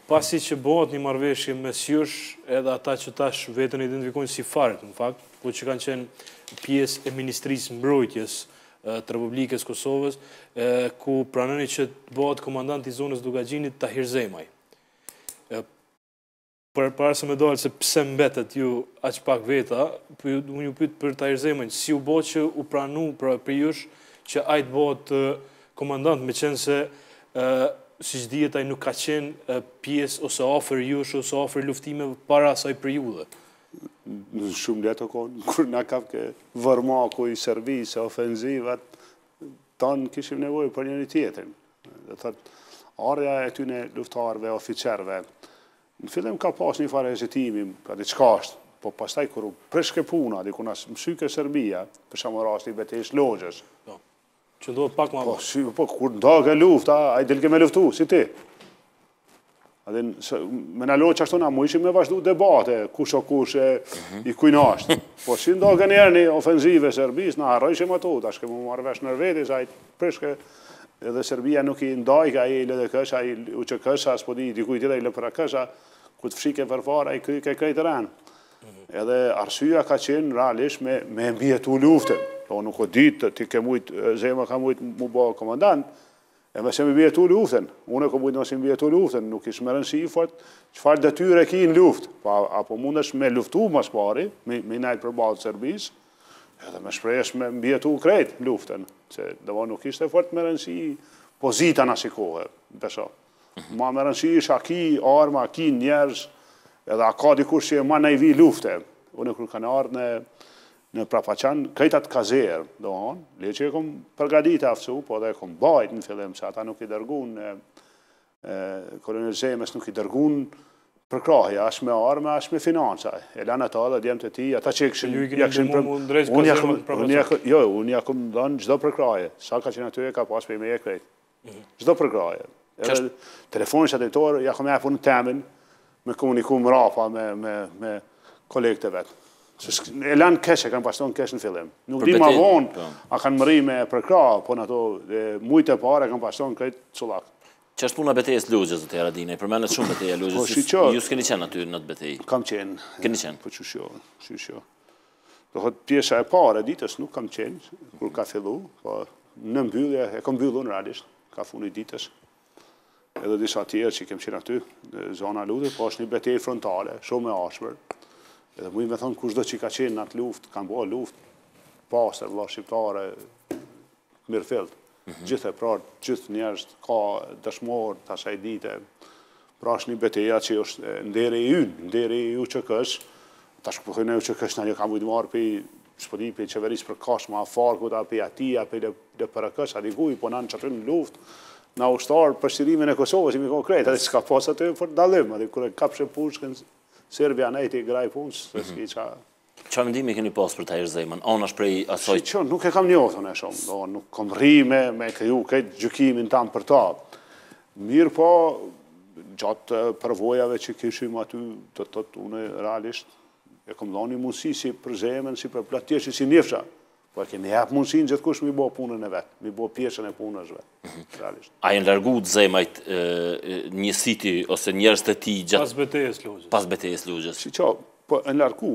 A: pasi që bëhet një marveshje mes jush edhe ata që tash vetën identifikojnë si farët, në fakt, ku që kanë qenë pjesë e Ministrisë Mbrojtjes të Republikës Kosovës, ku pranëni që të bëhet komandant i zonës Dugajinit Tahir Zemaj. Për parë se me dojtë se pse mbetet ju aqë pak veta, po unë ju pytë për Tahir Zemaj, si u bëhet që u pranu pra, për jush që ajtë bëhet komandant me qenë se si që dhjetaj nuk ka qenë pjesë ose
B: ofër jush, ose ofër luftime para saj për ju dhe? Në shumë leto konë, kur në ka ke vërma ku i servise, ofenzivat, tanë kishim nevojë për një i tjetërin. Dhe thëtë, arja e ty në luftarve, oficerve, në fillem ka pas një farë rezitimim, ka diçka qka është, po pastaj kur kërë përshke puna, di ku në shumë shumë shumë shumë shumë betesh logjës, po. Që duhet pak ma... Po, si, po, kur nda dhe ke luft, a, a i delke me luftu, si ti. A dhe me në lojë që ashtu nga mu ishim me vazhdu debate, kush o kush e, i kujnasht. Mhm. Po, si në dhe ke njerë një ofenzive Serbis, na arrojshim ato, ta shke mu marrë vesh nërveti, a i prishke, edhe Serbia nuk i ndaj, ka i le dhe kësha, i u që kësha, s'po di, diku i tida i le për kësha, ku të fshike për i kë, kë, kë, mhm. Edhe, kë, ka kë, realisht, me kë, kë, Po nuk o ditë, ti ke mujtë, zema ka mujtë mu ba komandant, e me se mi bje tu luftën, unë e ko mujtë në mi bje nuk ishë mërën si i fatë, që farë ki në luftë, pa apo mund është me luftu mas pari, me najtë për balë të sërbis, edhe me shprej me bje tu krejtë luftën, se dhe nuk ishte fort më rënsi i pozita në si kohë, beso, ma më si ishë aki, arma, aki, njerës, edhe a ka dikur që e ma në i vi luftë, unë kërë kanë ardhë në prafaqan krejtat kazerë, do onë, le që e kom përgadit aftësu, po dhe e kom bajt në fillim, se ata nuk i dërgun, kolonel Zemes nuk i dërgun përkrahja, ashtë me arme, ashtë me financa, e lanë ata dhe djemë të ti, ata që e këshin... Ju i këshin Jo, unë ja kom dhënë gjdo përkrahje, sa ka që në ty e ka pas për i me mhm. e krejtë, gjdo përkrahje. Telefonin shatetorë, ja kom e apu në temin, me komunikum rapa me kolegët vetë. E lanë keshë, e kanë pashtonë keshë në fillim. Nuk di ma vonë, po. a kanë mëri me përkra, po në ato mujtë e pare, kanë pashtonë krejtë cullak.
C: Që është puna betejës Luzës, dhe të eradine? I përmenet shumë betejë Luzës. Po, ju s'keni qenë aty në të betejë? Kam qenë. Keni qenë? Po që shjo, që shjo.
B: Do hëtë pjesha e pare, ditës nuk kam qenë, kur ka fillu, po në mbyllje, e kom byllu në radisht, ka funi ditës. Edhe disa tjerë që kem qenë aty, zona Luzës, po është një betejë frontale, shumë e ashpër. Edhe mu i me thonë, kush do që ka qenë në atë luft, ka në bua luft, pasër, vla shqiptare, mirë fillët, mhm. gjithë e prarë, gjithë njështë, ka dëshmorë, të ashaj dite, pra është një beteja që është ndere i unë, ndere i u që kësh, të ashtë këpëthojnë po e u që kësh, në një ka mujtë marë për shpëdi për qeverisë për kësh, ma farë këta për atia, për dhe për kësh, a diguj, po në në qëtërën në luft, në ushtarë përshirimin e Kosovës, i mi konkret, a s'ka pasë atë e për dalim, a di kërë e kapshe pushkën, Serbia ne ti graj punës, dhe s'ki mhm. qa...
C: Qa mëndimi keni pas për ta i On është prej asoj... që, nuk e kam një otën e shumë, do, nuk kom rime me këju
B: këtë gjukimin tam për ta. Mirë po, gjatë përvojave që këshim aty, të të të të të të të të mundësi si për të si për të si të Por kemi hap mundësin gjithë kush mi bo punën e vetë, mi bo pjesën e punën e
C: vetë. Mhm. A e në largu të zemajt një siti ose njërës të ti gjatë... Pas
B: betejes lëgjës.
C: Pas betejes lëgjës. Si qo,
B: po e në largu,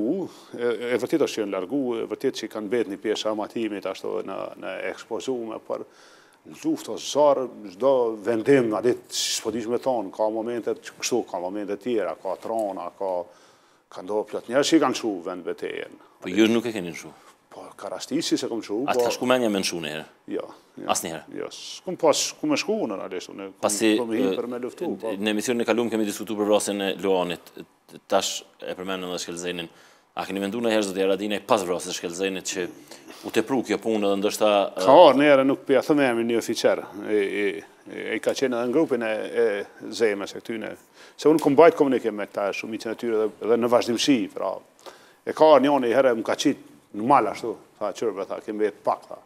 B: e vërtit është që e në largu, e vërtit që i kanë betë një pjesë armatimit ashtu në ekspozume, për në luftë o zarë, zdo vendim, në ditë, s'po ka momentet që kështu, ka momentet tjera, ka trona, ka ndohë pjatë njerë që i kanë shu vend betejen.
C: Po ju nuk e keni në shu?
B: Po, ka se kom qu... A të po- ka shku
C: menja me në shku në herë? Jo. As një herë? Jo, jo. jo s'kom
B: pas, ku me shku në realisht, unë kom
C: Në emision në kalumë kemi diskutu për vrasin e Luanit, tash e përmenën dhe shkelzenin, a keni vendu në herë, zëtë i Aradine, pas vrasin e shkelzenit që u të pru kjo punë dhe ndështë ta... Ka orë
B: në herë, nuk pja thëmë e një oficer, e ka qenë edhe në grupin e zemës e këtyne, se unë kom bajt komunikim me këta shumicin e tyre dhe në vazhdimësi, pra, e ka orë një anë i herë, më ka qitë në malë ashtu, tha qërëve, tha, kemë vetë pak, tha.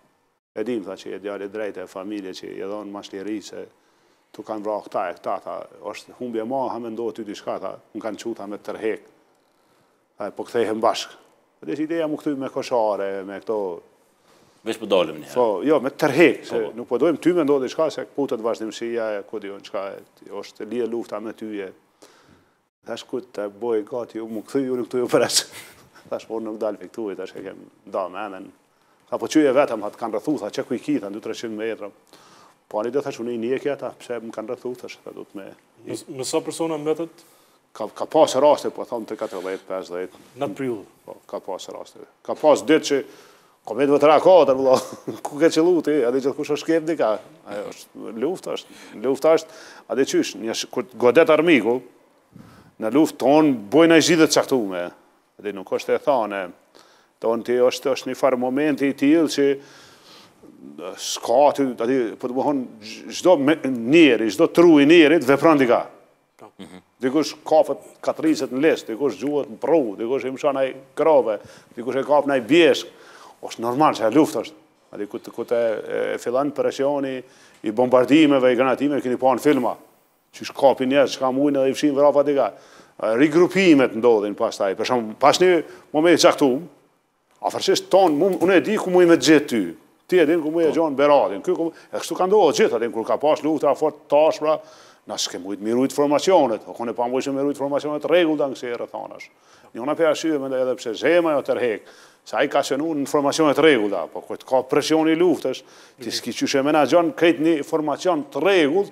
B: E dim, tha, që e djali drejtë e familje që e dhonë ma shliri që tu kanë vra këta e këta, tha, është humbje ma, ha me ndohë ty të shka, tha, më kanë quta me tërhek, tha, po këthejhe më bashkë. E po dhe që ideja më këtu me koshare, me këto...
C: Vesh për po dalëm një.
B: jo, me tërhek, se po. nuk përdojmë ty me ndohë të shka, se putët vazhdimësia, shia, kodi në shka, është lije lufta me tyje. Dhe shkut të gati, ju më këthuj, ju në këtu ju Tash por nuk dal për këtu i tash ka kem da me emen. Ka po qyje vetëm, ha kanë rëthu, tha që ku i ki, tha në metra. Po anë i thash tash unë i njekja ta, pëse më kanë rëthu, tash të du të me... sa persona më vetët? Ka pas raste, po thonë 3, 4, 10, Në të Po, ka pas raste. Ka pas ditë që... Komet vëtëra kodër, vëllo, ku ke qëllu ti, adi që të kushë është kemë dika, luft është, luft është, adi qysh, kërë godet armiku, në luft tonë, bojnë e gjithë të qaktume, dhe nuk është e thane. Tonë të është një farë momenti i tjilë që s'ka të, ati, për po të bëhon, gjdo njeri, gjdo tru i njerit, vepran dika. Po. Mhm. Dikush kafët katrizet në lesë, dikush gjuhët në pru, dikush e mësha nëj grove, dikush e kafë nëj bjeshkë, është normal që e luft është. Ati, këtë e, e filan presjoni i bombardimeve, i granatimeve, këni pa në filma, që shkapi njerë, që ka mujnë edhe i fshimë vrapa dika rigrupimet ndodhin pas taj. Për shumë, pas një moment i caktum, a fërqesht tonë, unë e di ku mu i me gjithë ty, ti e din ku po. mu i e gjonë beratin, e kështu ka ndohë gjithë, atin kur ka pas luftë a fort tashpra, pra, na s'ke mujtë mirujtë formacionet, o kone pa mujtë mirujtë formacionet regull në angësirë, thonash. Një una për ashyve, me edhe pëse zema jo tërhek, se a i ka qenu në formacionet regull po këtë ka presion i luftës, ti mhm. s'ki qyshe menagjon, këtë një formacion të regull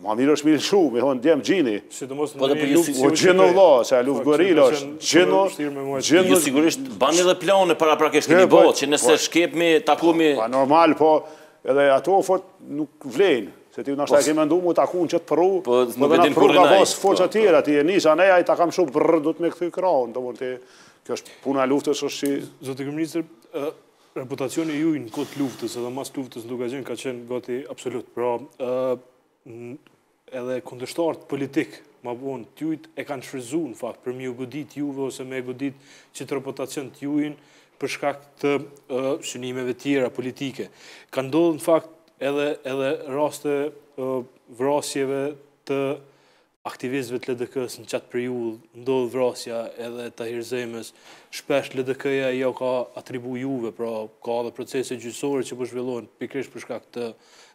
B: Ma mirë është mirë shumë, i hojnë djem gjinit. Po dhe për luft gjinit. Po gjinit vla, që a luft gërilë është gjinit. Gjinit jo, sigurisht banë edhe
C: plane para a prakesh këni botë, që po- nëse shkepmi, takumi... Po,
B: pa normal, po edhe ato fot nuk vlenë. Se ti në ashtë po, e kemë ndu mu të akun që të përru, po dhe në përru ka vasë foqë atyre, ati e nisa neja i ta kam shumë brrrr, du të me këthy kronë, do mund të kjo është puna luftës është që...
A: Zotë Kërë reputacioni ju i në kotë luftës, edhe mas luftës në duke gjenë, ka qenë gati absolut. Pra, edhe kundështarët politikë, ma buon t'jujt e kanë shrizu në fakt, për mi u godit juve ose me godit që të reputacion t'jujin për shkak të shënimeve tjera politike. Kanë ndodhë në fakt edhe, edhe raste vrasjeve të aktivizve të LDK-s në qatë për ju, ndodhë vrasja edhe të hirëzemes, shpesh LDK-ja jo ka atribu juve, pra ka dhe procese gjysore që për po zhvillohen pikrish për shkak të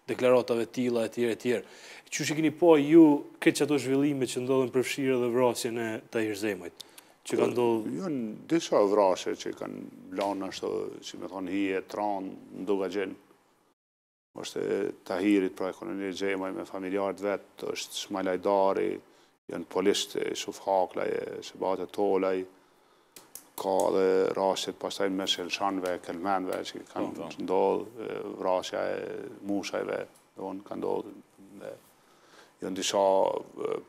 A: deklaratave tila e tjere e tjere. Që që keni po ju këtë që ato zhvillime që ndodhën përfshirë dhe
B: vrasje në të i Që ka ndodhë... Jo në jo, disa vrasje që kanë blanë ashtë, që me thonë hije, tranë, ndoga gjenë. Oshtë të hirit pra e konë një rëzemoj me familjarët vetë, është shmajlajdari, janë polistë, shufhaklaj, shëbate tolaj, ka dhe rashtet pashtaj me shelshanve, kelmenve, që kanë po, po. ndodhë vrashja e mushajve, dhe kanë ndodhë dhe jënë disha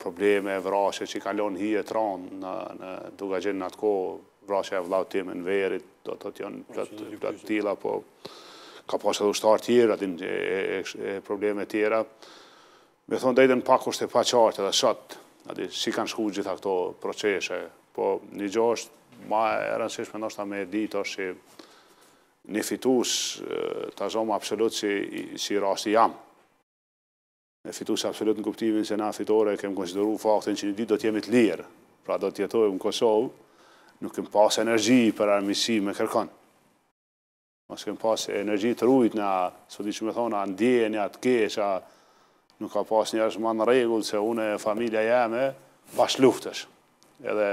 B: probleme, vrashe që i kalon hi e në, në duka gjenë në atë kohë, vrashe e vlautime në verit, do të të janë plët tila, po ka pas edhe ushtarë tjera, atin e, probleme tjera. Me thonë, dhe idën pak është e pa qartë edhe shatë, si kanë shku gjitha këto procese, po një gjo është ma e rëndësishme nështë ta me ditë është që një fitus të zomë absolut që i rasti jam. Në fitus absolut në kuptimin që na fitore kemë konsideru faktin që një ditë do t'jemi t'lirë, pra do t'jetojmë në Kosovë, nuk kemë pas energji për armisi me kërkon. Nuk kemë pas energji të rujt nga, së di që me thona, ndjenja, t'kesha, nuk ka pas njërës më në regullë që une e familja jeme bashkë luftësh. Edhe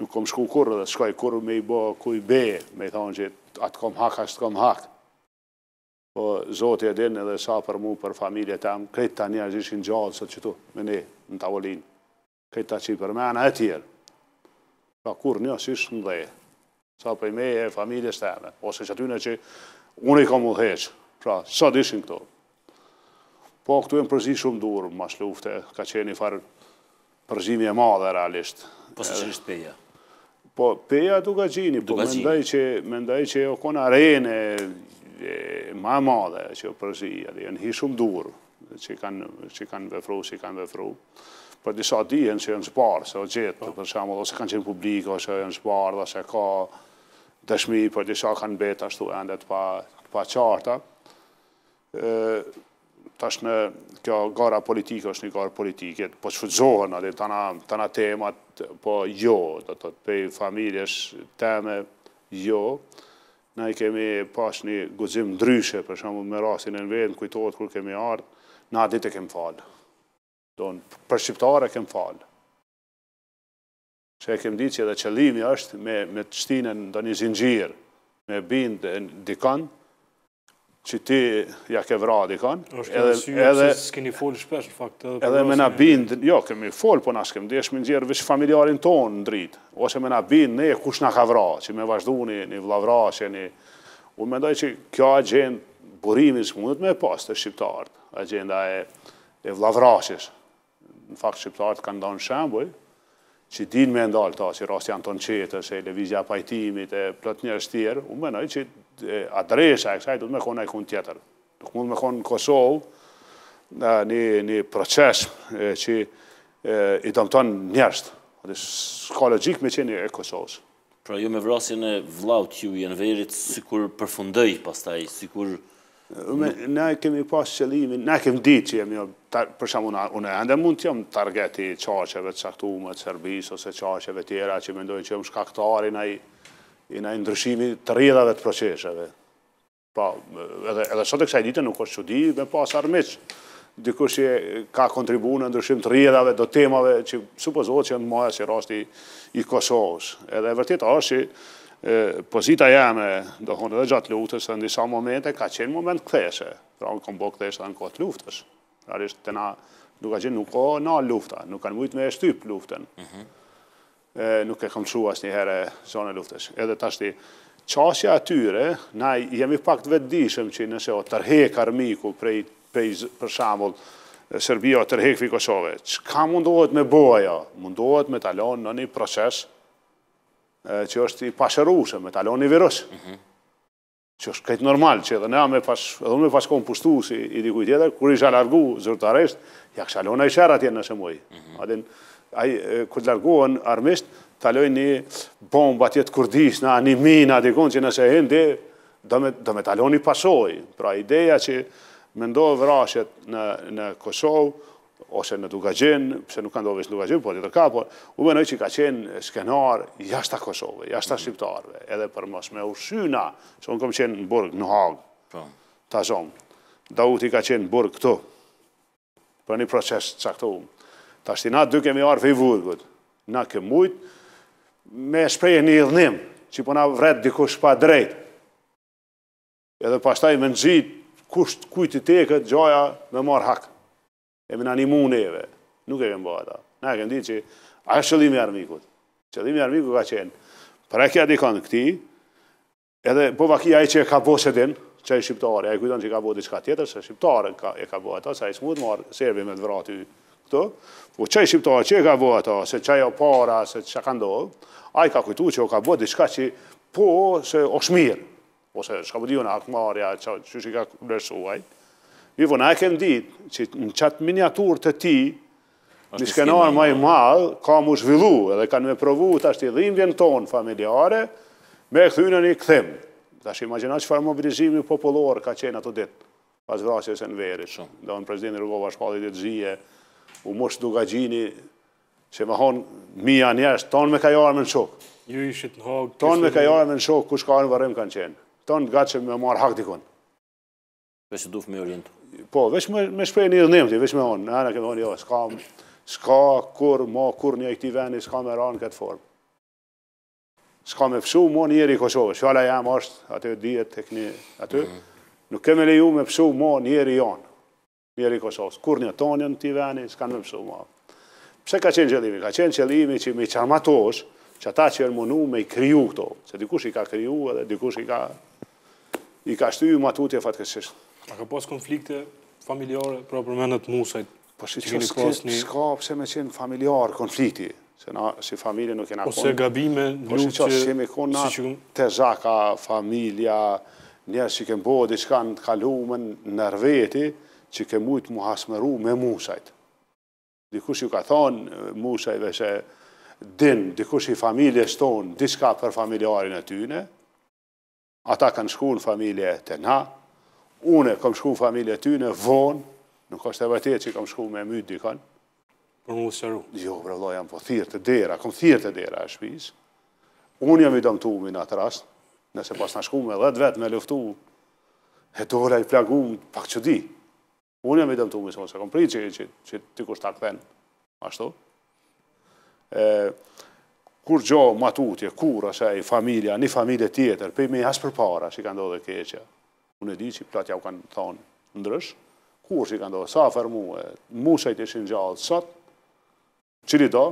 B: nuk kom shku kurrë dhe shkoj kurrë me i bo kuj be, me i thonë që atë kom hak, ashtë kom hak. Po, zotë e din edhe sa për mu, për familje tam, krejtë tani ashtë ishin gjallë, sot që tu, me ne, në tavolin, krejtë ta që i përmena e tjerë. Pa, kur një ashtë ishë në dhe, sa për me e familje stane, ose që atyne që unë i kom u heqë, pra, sot ishin këto. Po, këtu e më përzi shumë durë, mas lufte, ka qeni farë përzimje madhe realisht. Po, së që ishtë peja? Po, peja duka gjeni, po mendaj që, mendaj që jo kona arene e, ma madhe që përzi, adhe janë hi shumë durë, që kanë, që kanë vefru, që kanë vefru. Për po disa dihen që janë zbarë, se o gjithë, për shumë, ose kanë qenë publiko, ose janë zbarë, ose ka dëshmi, për po disa kanë betë ashtu endet pa, pa qarta tash në kjo gara politike është një gara politike, po që fëtëzohën atë të në temat, po jo, të të të pej teme, jo, ne kemi pash një guzim ndryshe, për shumë me rasin e në vend, kujtohet kur kemi ardhë, na ditë e kemë falë. Donë, për shqiptare kemë falë. Që e kemë ditë që edhe qëllimi është me të shtinë do një zingjirë, me bindë në dikanë, që ti ja ke vra i kanë. është kënë syrë, pëse
A: s'keni folë shpesh, në fakt, edhe për Edhe me na bindë,
B: jo, kemi folë, po nashkem, dhe shme njërë vishë familjarin tonë në dritë, ose me na bindë, ne, kush nga ka vra, që me vazhdu një, një vlavra, që një... Unë mendoj që kjo agendë, burimin që mundet me pas të shqiptarët, agenda e, e vlavrashës, në fakt shqiptarët kanë donë shembuj, që din me ndalë ta, që rast janë tonë qetës, e levizja pajtimit, e plët njërës tjerë, unë që adresa e kësaj, do të me kone e kënë tjetër. Nuk mund me kone në Kosovë, një, proces që i dëmëton njerështë.
C: Dhe s'ka logik me qeni e Kosovës. Pra ju jo me vrasin e vlaut ju i në verit, si kur përfundëj pastaj, si kur...
B: ne kemi pas qëllimin, ne kemi ditë që jemi, jo, tar, për shumë unë, unë mund të jam targeti qaqeve të saktumë, të servis ose qaqeve tjera që mendojnë që jam shkaktarin a i i nëjë ndryshimi të rridhave të proqesheve. Pa, po, edhe sot e kësaj ditë nuk është që me pas armiq, dikush që ka kontribu në ndryshim të rridhave, do temave që supozohet që në maja si rasti i Kosovës. Edhe e vërtit është që pozita jeme, do hënë edhe gjatë luftës, dhe në disa momente ka qenë moment këthese, pra në bo këthese dhe në kohët luftës. Rarisht të na, duka nuk ka na lufta, nuk kanë mujtë me e shtypë luftën. Mhm nuk e kam që asë një herë zonë anë e luftesh. Edhe tashti qasja atyre, na jemi pak të vetë që nëse o tërhek armiku prej për shambull Serbia o tërhek fi Kosove, që ka mundohet me boja? Mundohet me talon në një proces që është i pasherushe, me talon një virus. Mhm. Që është këtë normal, që edhe ne me pas, edhe me pas kom pustu si i dikuj tjetër, kur isha largu zërtaresht, ja kësha lona i shera tjenë nëse muaj. Mhm. Adin, këtë largohen armisht, taloj një bombë atje të kurdish, në animin, që nëse e ndi, do me taloni një pasoj. Pra ideja që me ndohë vrashet në Kosovë, ose në Dugajin, pëse nuk ka ndohë vishë Dugajin, po të tërka, po u menoj që ka qenë skenar jashta Kosovë, jashta mhm. Shqiptarëve, edhe për mos me ushyna, që unë kom qenë në burg, në Hagë, po. ta zonë. Dauti ka qenë në burg këtu, për një proces të caktohumë. Ta shti na dy kemi i vivurgut, na këmujt me shpreje një idhënim, që po na vret dikush pa drejt. Edhe pashtaj me nëgjit, kusht kujt i te këtë gjoja me marë hak. E me në animu neve, nuk e kemë bëha ta. Na e kemë di që a e shëllimi armikut. Shëllimi armikut ka qenë, për e kja dikon këti, edhe po vaki a i që e ka bosetin, që e shqiptare, a i kujton që e ka bosetin që tjetër, se shqiptare ka, e ka bosetin, sa i smut marë serbi me të këto, po që i shqiptarë, që i ka bo se që i o para, se që ka ndohë, a i ka kujtu që o ka bo diçka që po se o shmirë, ose po që ka budiju në akmarja, që që i ka kërësuaj. Vivo, na e kem ditë që në qatë miniatur të ti, në shkenarë maj malë, ka mu zhvillu, edhe kanë me provu të ashtë i dhimbjen tonë familjare, me e këthynë një këthim. Ta shë imagina që farë mobilizimi popullor ka qenë ato ditë, pas vrasjes e në verit. Shumë. në unë prezidenti rrugova shpallit e të zhije, u mosh duka gjini, që me honë mija njerës, tonë me ka jarë me në shokë. Ju ishit në hagë. Tonë me ka jarë me në shokë, kush ka në vërëm kanë qenë. Tonë nga që me marë hak dikonë. Vesh të dufë me orientu. Po, vesh me shprej një dhënimëti, vesh me honë. Në anë kemë honë, jo, s'ka kur, ma kur një e këti veni, s'ka me ranë këtë formë. S'ka me pësu, ma njeri i Kosovës. Fjala jam është, atë e aty, mhm. nuk keme leju me pësu, ma njeri janë mjerë i Kosovës. Kur një tonjën të i veni, s'kanë me pësu ma. Pse ka qenë qëllimi? Ka qenë qëllimi që me qarmatosh, që ata që e me i kryu këto, se dikush i ka kryu edhe dikush i ka i ka shtu i matu fatkesisht. A ka
A: pos konflikte familjare,
B: pra përmenet musajt, Po si që s'ka pëse me qenë familjar konflikti, se na si familje nuk jena konë. Ose gabime, nuk që... Po që s'kemi konë na të zaka, familja, njerë që kemë bodi, që kanë të kalumen në që ke mujtë mu hasmeru me Musajt. Dikush ju ka thonë Musajve se din, dikush i familjes tonë, diska për familjarin e tyne, ata kanë shku në familje të na, une kom shku në familje tyne, vonë, nuk është e vetje që kom shku me mytë dikon. Për mu hasmeru? Jo, bre, lo, jam po thirë të dera, kom thirë të dera e shpizë. Unë jam i domtu me në atë rast, nëse pas në shku me dhe dhe vetë me luftu, e dole i plagu, pak që di, unë jam i dëmtu më shumë, se kom pritë që, që, kusht ta këthen, ashtu. E, kur gjo matutje, kur ashe i familja, një familje tjetër, pe me jasë për para që i ka ndodhe keqja, unë e di që i platja u kanë thonë ndrësh, kur që i ka ndodhe, sa afer mu, e, mu se i të ishin gjallë sot, që li do,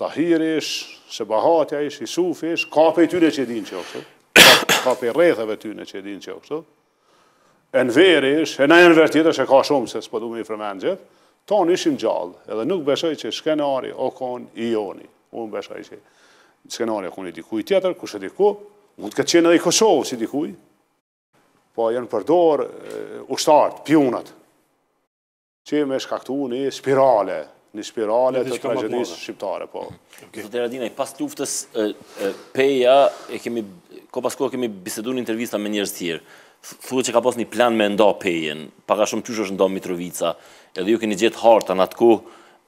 B: Tahirish, hirë ish, se bahatja ish, i suf ish, ka pe i tyre që i din që jo ka pe i rejtheve tyre që i din që jo kështu, e në veri ish, e në e në verë tjetër që ka shumë se s'po du me i fremen gjithë, tonë ishim gjallë, edhe nuk beshoj që shkenari o konë i joni. Unë beshoj që shkenari o konë i dikuj tjetër, shë diku, mund të këtë qenë edhe i Kosovë si dikuj, po jenë përdorë ushtartë, pionat, që me shkaktu një spirale, një spirale të tragedisë shqiptare,
C: po. Zotera Dina, i pas luftës, peja, ko pas kohë kemi bisedu një intervista me njërës tjërë, thuhet se ka pas një plan me nda pejen, pak a shumë qysh është nda Mitrovica, edhe ju keni gjithë harta në atë ku,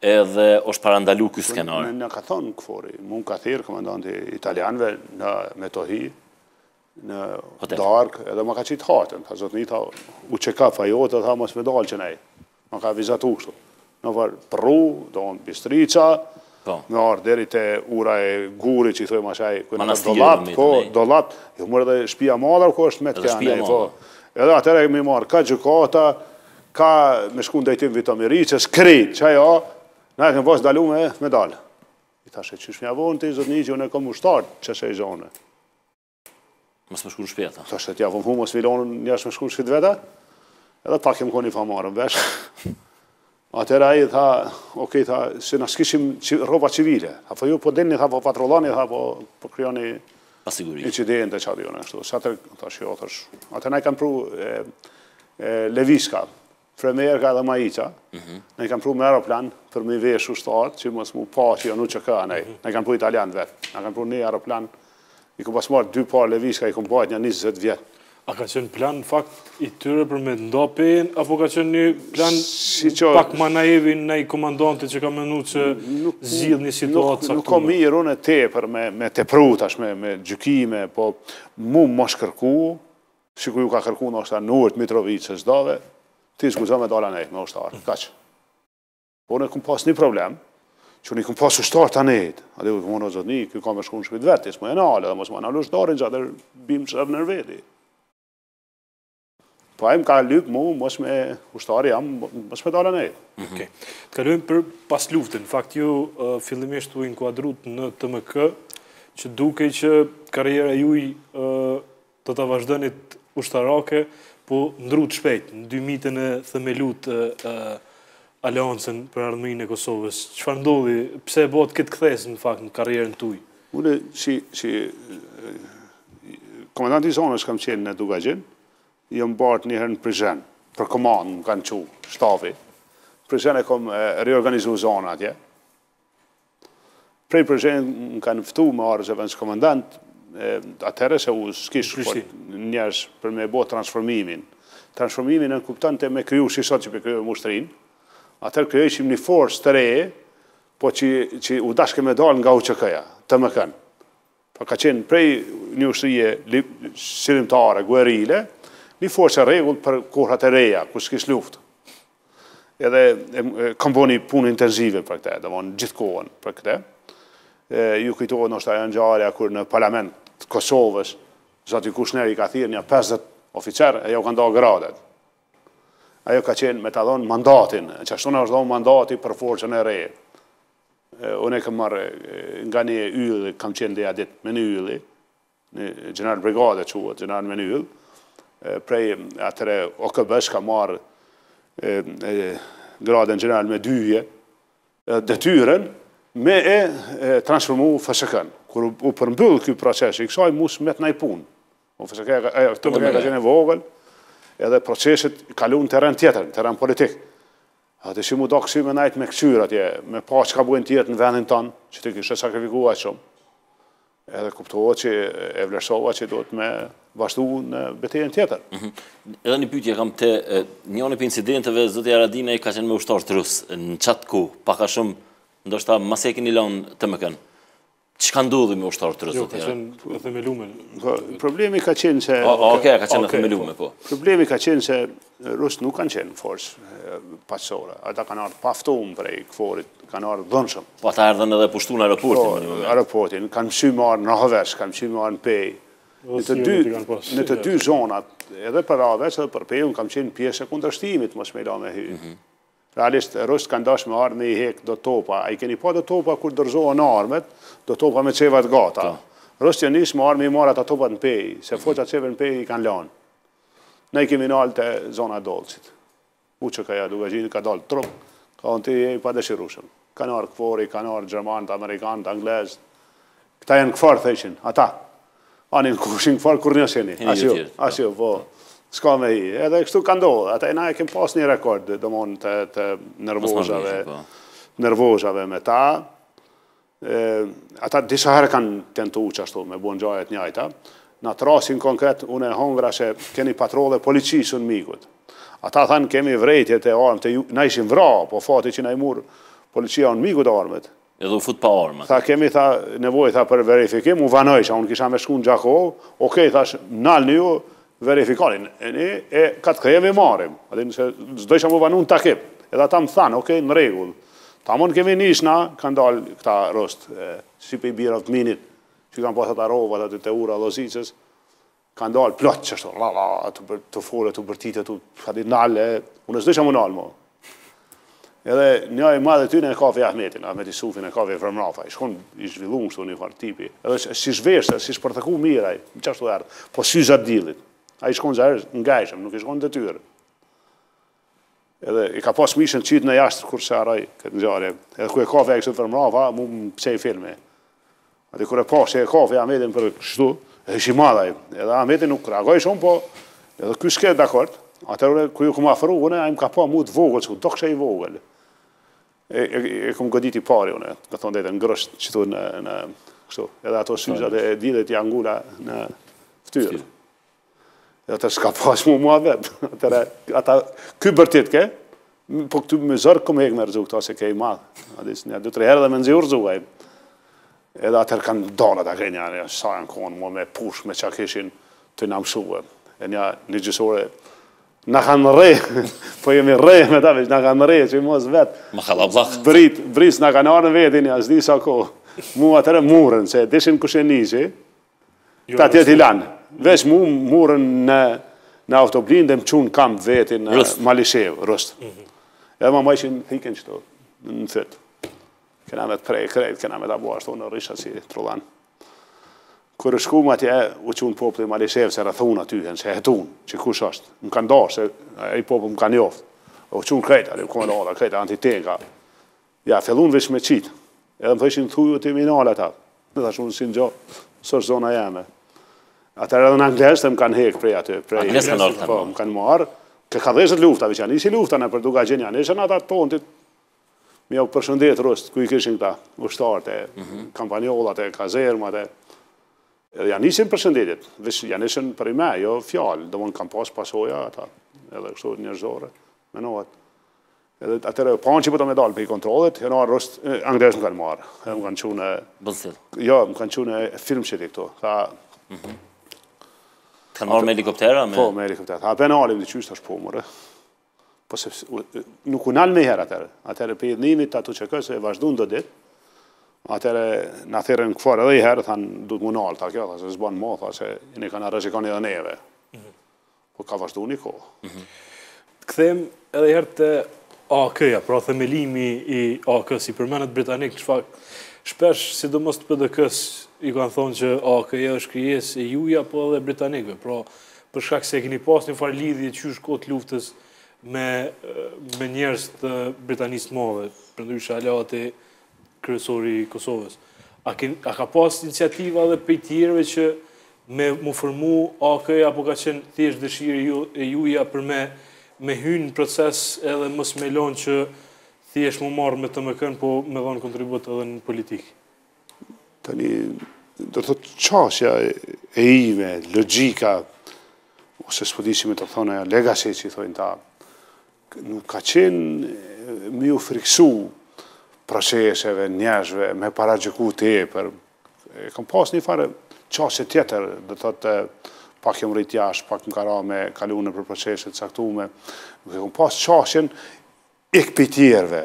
C: edhe është parandalu kësë skenar.
B: Në ka thonë këfori, mu në ka thirë komandanti italianve në metohi, në Dark, edhe më ka qitë hatën, ka zotë një ta u që ka fajot, dhe ta mos me dalë që nejë, më ka vizatu shtu. Në varë pru, do në bistrica, Po. në orë, deri të ura e guri që i thojë mashaj, dolat, po, dolat, jo mërë edhe shpia madhar, ko është me të kja po. Edhe atër e mi marë, ka gjukata, ka me shku në dejtim vitamiri, që shkri, që jo, na e këmë vazhë dalu me dalë. I thashe, që shmja vonë ti, një që unë e kom ushtarë, që shë e zhone. Mësë me shku në shpia ta. Thashe, tja, vëmë hu, mësë vilonë, njërë shku në edhe ta e koni famarëm, vesh. Atëra i tha, okej, okay, tha, se në shkishim roba civile. Apo jo, ju po denni, tha, po patrulloni, tha, po, po krijoni pa siguri. dhe qatë jone. Ashtu. Sa tërë, ta shio, të shio, atër kanë pru e, e, Leviska, Fremerka dhe Maica, mm -hmm. kanë pru me aeroplan për me veshë ushtarë, që mos mu pa që janë jo, nuk që ka, në mhm. kanë pru italian vetë. Në kanë pru një aeroplan, i ku pas marë dy parë Leviska, i ku mbajt një 20 vjetë. A ka qenë plan në fakt i tyre për me ndopin, apo ka qenë një
A: plan pak ma naevi në i komandante që ka menu që zhjith një situatë saktumë? Nuk ka mirë
B: unë e te për me, me te prutash, me, me gjykime, po mu më shkërku, si ku ju ka kërku në është anurë të Mitrovicë, zdove, ti zgudzo me dola nejtë me ushtarë, hmm. ka që. Po në këmë pas një problem, që në i këmë pas ushtarë të anejtë, a dhe u këmë në zotë një, këmë shku në vetë, e mos Po ajmë ka lykë mu, mos me ushtari jam, mos me dalën e. Mm -hmm. Të kalujmë për pas luftën, fakt ju fillimisht u
A: inkuadrut në TMK, që duke që karriera juj të të vazhdenit ushtarake, po ndrut shpejt, në dy mitën e themelut uh, uh, për armëmin e Kosovës, që fa ndodhi, pse e këtë këthes në fakt në karrierën tuj?
B: Une, si, komendant i zonës kam qenë në Dugajgjenë, jë më bërë njëherë në Prizhen, për komandë më kanë që, shtafi. Prizhen e kom reorganizu zonë atje. Prej Prizhen më kanë fëtu me arës e vëndës komandant, atërë se u s'kishë po njërës për me bo transformimin. Transformimin e në kuptan të me kryu si sot që për kryu e mushtërin. atërë kryu e qimë një forës të rejë, po që u dashke me dalë nga u që këja, të më kënë. Pa po ka qenë prej një ushtërije sirimtare, guerile, Mi e regull për kohrat e reja, ku s'kish luft. Edhe kom bo një punë intenzive për këte, dhe mon gjithë kohën për këte. Ju kujtojnë është ajo në gjarja, kur në parlament të Kosovës, zati Kushneri ka thirë një 50 oficer, e jo ka nda gradet. Ajo ka qenë me të adhonë mandatin, që ashtu në është dhonë mandati për forqën e rejë. Unë e këmë marë nga një yllë, kam qenë dhe adit me një yllë, në general brigade që general me një yllë, prej atëre OKB-sh ka marë gradën general me dyje, dëtyren me e transformu fëshëkën. Kër u përmbyllë këj proces, i kësaj musë me të najpunë. Fëshëkën e të më ka gjene vogël, edhe procesit kalun teren tjetër, teren politikë. A të shimu do me najtë me këqyrë atje, me pa që ka bujnë tjetë në vendin tonë, që të kështë sakrifikua e shumë edhe kuptova që e vlerësova që do të me vazhdu në betejen tjetër.
C: Mhm. Edhe një pytje kam të njënë për incidenteve, zëtë Jaradina i ka qenë me ushtarë të rusë, në qatë ku, paka shumë, ndoshta mas e keni lonë të më kënë që ka ndodhë me ushtarë të rëzotë? Jo, ka
B: qenë në themelume. Problemi ka qenë që... A, oke, ka qenë në themelume, po. Problemi ka qenë që po. po. rusë nuk kanë qenë në forës pasore. Ata kanë ardhë paftumë prej këforit, kanë ardhë dhënshëm.
C: Po, ta ardhën edhe pushtu
B: në aeroportin. Po, aeroportin, kanë mëshy marë në aves, kanë mëshy marë në pej. Në të dy zonat, edhe për aves edhe për pej, unë kam qenë pjesë e kundërshtimit, mos me la me hy. Mhm realisht rusë kanë dash me arë në i hek do topa, a i keni pa do topa kur dërzohën armët, do topa me qevat gata. Po. Rusë që njësë me arë me i marë ata topat në pej, se foqat qeve në pej i kanë lanë. Ne i kemi nalë të zona dolcit. U që ka ja duke gjinë, ka dalë trup, ka onë ti e i pa dëshirushëm. Kanë arë këfori, kanë arë gjermanët, amerikanët, anglezët. Këta janë këfarë, theqin, ata. Anin këshin këfarë, kur njësini. Asio, asio, po s'ka me hi. Edhe kështu ka ndohë, atë e na e kemë pas një rekord, do monë të, të nervozhave, po. me ta. ata disa herë kanë tentu që ashtu me buon gjajet njajta. Në atë rasin konkret, unë e hongra që keni patrole policisën në migut. Ata thanë kemi vrejtje të armë, të na ishim vra, po fati që na i murë policia në migut armët. Edhe u fut pa armë. Tha kemi tha nevojë tha për verifikim, u vanoj që unë kisha me shkuën Gjakov, okej, thash nal ju, verifikarin, e ne e katë kërjeve marim, adhe në që zdoj shë më banu në takip, edhe ta më thanë, oke, në regull, ta mund kemi nishna, ka ndalë këta rost, si pe i birë atë minit, që kanë pasat a robat, atë të ura, lozicës, ka ndalë plot që është, la, la, të fole, të bërtite, të fatit nalë, unë zdoj shë më nalë, mo. Edhe një e madhe ty në e kafe Ahmetin, Ahmeti Sufi në e kafe Vremrafa, i shkon i zhvillungshtu një farë tipi, edhe si shveshtë, si shpërthëku miraj, në qashtu po si zhadilit, A i shkon në zahërës në gajshëm, nuk i shkon në detyre. Edhe i ka pas mishën qitë në jashtë kur se araj këtë në Edhe ku e kafe e kështë të fërmrava, mu më pësej filme. Edhe kur e pas e kafe, Ahmetin për kështu, edhe ishi madhaj. Edhe Ahmetin nuk reagoj shumë, po edhe kështë këtë dakord. Atër ku ju këmë afru, une, a im ka pa mu të vogël, që do kështë e i vogël. E, e, e këmë goditi pari, une, thonë dhejtë, në në, kështu. angula në Atër s'ka pas mu mua vetë, atër e, ata, ky bërtit ke, po këtu më zërë këmë hek me rëzu këta se ke i madhë, a di s'nja, du tre herë dhe me nëzirë rëzu edhe atër kanë dalë atë a kënja, sa janë konë mua me push, me qa kishin të në mësu e, e një gjësore, në kanë në po jemi rejë me ta veç, në kanë rre, që i mos vetë, më kalab lakë, brit, brit, në kanë arë në vetë, një asdi sako, mua atër e murën, se të të të të të Veç mu murën në në autoblinë dhe më qunë kam të veti në Malishevë, rëst. Mhm. E ma majshin hiken qëto, në thëtë. Këna me të prej, krejt, këna me të abu ashtu në rrisha si trullan. Kërë shku më atje, u qunë poplë i Malishevë, se rëthunë atyhen, se jetun, që kush është, më kanë do, se e i poplë më kanë joftë. U qunë krejt, ali u kënë oda krejt, antitega. Ja, fillun vish me qitë, edhe më thëshin thujë të minalë atatë. Në thashunë si në gjohë, së zona jeme. Atëherë edhe në anglisht më kanë hek prej aty, prej. Po, më kanë marr. Kë ka dhënë lufta veçan, ishi lufta në Portugal gjeni anësh në ata tontit. Më u përshëndet rost ku i kishin këta ushtarët, e -hmm. kampanjollat e kazermat e Edhe janë nisin përshëndetit, vish janë nisin për ime, jo fjallë, do mund kam pas pasoja ata, edhe kështu njërzore, me nohet. Edhe atëre, pan po që përta po me dalë për i kontrolit, jo nërë rost, eh, angdesh më kanë marë, edhe më kanë qune... Bëllësit? Jo, më kanë qune film që ti këto, ka... Mm
C: Të kanë marrë me helikoptera? Po, me
B: helikoptera. A penë alim dhe qysh të është po mërë. Po se nuk unë alë me herë atërë. Atërë për idhënimit të ato që kësë e vazhdu në do ditë. Atërë në thire këfarë edhe i herë, thanë du të më të ta kjo, thë se zbanë më, thë se i në kanë rëzikon edhe neve. Po ka vazhdu një kohë.
A: Këthem edhe herë të AK-ja, pra themelimi i AK-si përmenet Britanikë, shpesh, si do mos të PDK-s, i kanë thonë që, a, këja është kryes e juja, po edhe Britanikve, pra, për shkak se e keni pas një farë lidhje që është kotë luftës me, me njerës të Britanisë modhe, për ndryshë alati kërësori i Kosovës. A, ka pas iniciativa dhe pej që me muformu formu apo ka qenë thjesht dëshirë ju, e juja për me, me hynë në proces edhe më me që thjesht mu marrë me të më kënë, po me dhonë kontribut edhe në politikë?
B: Tani, do të të qasja e ime, logika, ose s'po disi me të thonë e legasi që i thojnë ta, nuk ka qenë mi u friksu proceseve, njëshve, me para gjëku të e, për e kom pas një fare qasje tjetër, do të të pak jëmë jashtë, pak më kara me kalune për proceset, saktume, kom pas qasjen ekpitjerve,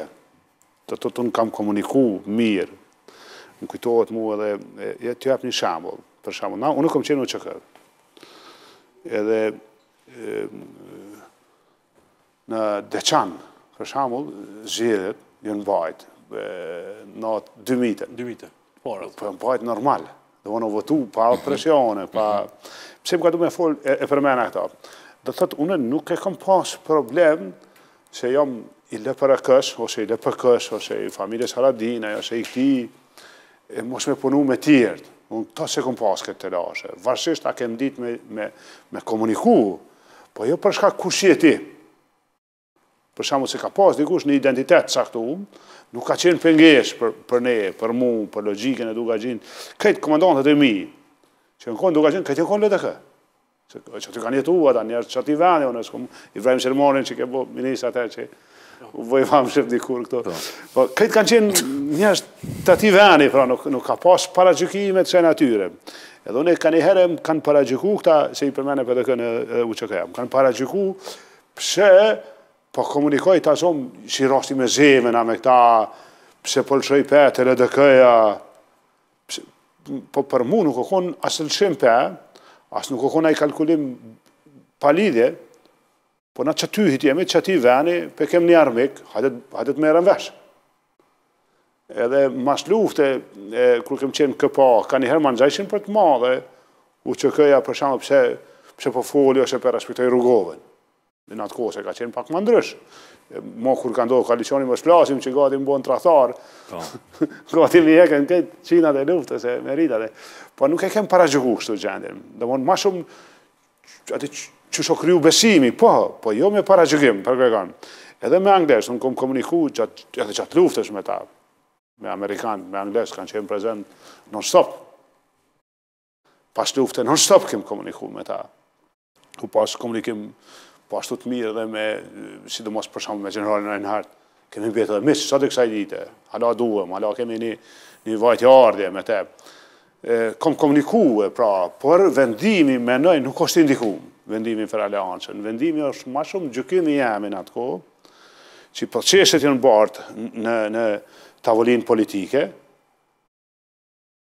B: të të të në kam komuniku mirë, në kujtohet mu edhe, e të japë një shambull, për shambull, na, unë kom qenë u që kërë, edhe në Deçan, për shambull, zhjelët, një në bajt, në dy mitë, dy mitë, për po, po, në bajt normal, dhe unë vëtu, pa presjone, pa, pëse më ka du me folë e përmena këta, dhe thëtë, unë nuk e kom pas problem, që jam i le para kësh, ose i le për kësh, ose i familje Saladina, ose i këti, e mos me punu me tjertë. Unë të se këm pas këtë të lashe. Varsisht a kem ditë me, me, komuniku, po jo përshka kush jeti. Për shamu se ka pas dikush një identitet sakto nuk ka qenë pëngesh për, ne, për mu, për logike e duka gjinë. Këtë komandantët të mi, që në konë duka gjinë, këtë e konë lëtë kë. Që, që të kanë jetu, që të vani, i vrejmë që ke bo ministrë atë që U voj vam shëf dikur këto. Po. po, këtë kanë qenë një të ati veni, pra nuk, ka pas paragjukimet që natyre. Edhe une kanë i herë kanë paragjuku këta, se i përmene për dhe kënë edhe u që këja. kanë paragjuku pëse, po komunikoj të asom, që i rosti me zemën, a me këta, pëse pëlqoj po petër edhe këja, po për mu nuk okon asë lëshim për, asë nuk okon konë a i kalkulim Po na qëty hit jemi, qëty veni, pe kem një armik, hajtet me erën vesh. Edhe mas lufte, kur kem qenë këpa, ka një herë manxajshin për të madhe, u që këja për shama pëse pëse për po folio, për respektoj rrugovën. në atë kohë se ka qenë pak më ndrysh. Mo kur ka ndohë koalicioni më shplasim që gati më bon trahtar, po. gati më jekë në këtë qinat e luftë, se meritat e. Po nuk e kemë para gjëhu kështu gjendin. Dhe mund ma shumë, që shë kryu besimi, po, po jo me para gjëgjim, për gregan, edhe me angles, unë kom komuniku gjatë, edhe qatë luftës me ta, me Amerikanë, me angles, kanë qenë prezent non-stop. Pas luftë non-stop kem komuniku me ta. Ku pas komunikim, po ashtu të mirë dhe me, sidomos për përshamë me generalin Reinhardt, kemi bjetë dhe misë, sot e kësaj dite, hala duëm, hala kemi një, një vajtë ardhje me te. kom komunikue, pra, por vendimi me nëjë nuk është indikumë vendimin për aleancën. Vendimi është ma shumë gjukimi jemi në atë kohë, që përqeshet jënë bartë në tavolinë politike,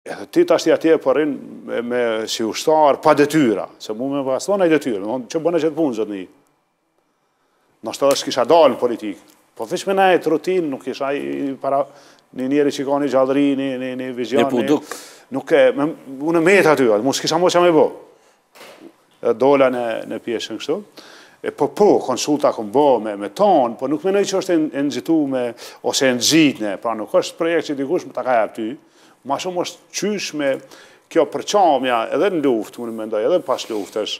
B: edhe ti të ashtë i atje përrin po me si ushtarë pa detyra, se mu me vaston e detyra, që bëne që të punë, zëtë një. Nështë edhe është kisha dalë politikë, po fëshme ne e të rutinë, nuk isha i para një njeri që ka një gjallëri, një vizion, një punduk, po nuk e, unë me metë aty, mu s'kisha mu që me bëhë dola në pjeshën kështu. Po po, konsulta këmë bo me tonë, po nuk menoj që është e nëgjitu me, ose e nëgjitëne, pra nuk është projekt që dikush më takaj aty, ma shumë është qysh me kjo përqamja edhe në luftë, më në mendoj edhe pas luftës,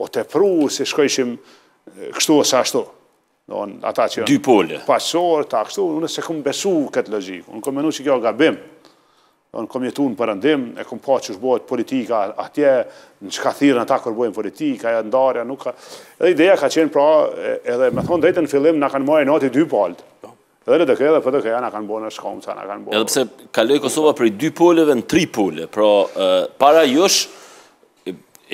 B: o te pru si shkojshim kështu ose ashtu. Dy pole. Pasor, ta kështu, unë se këmë besu këtë logikë, unë këmë menu që kjo gabimë unë kom jetu në përëndim, e kom pa që shbohet politika atje, në që ka thirë në ta kërbojnë politika, e ndarja, nuk ka... Edhe ideja ka qenë pra, edhe me thonë drejtën fillim, në kanë mojë nati dy palët. Edhe në dëkë, edhe për dëkë, në kanë bojë në shkomë, në kanë
C: bojë... Edhe pse kaloj Kosova për i dy poleve në tri pole, pra para jush,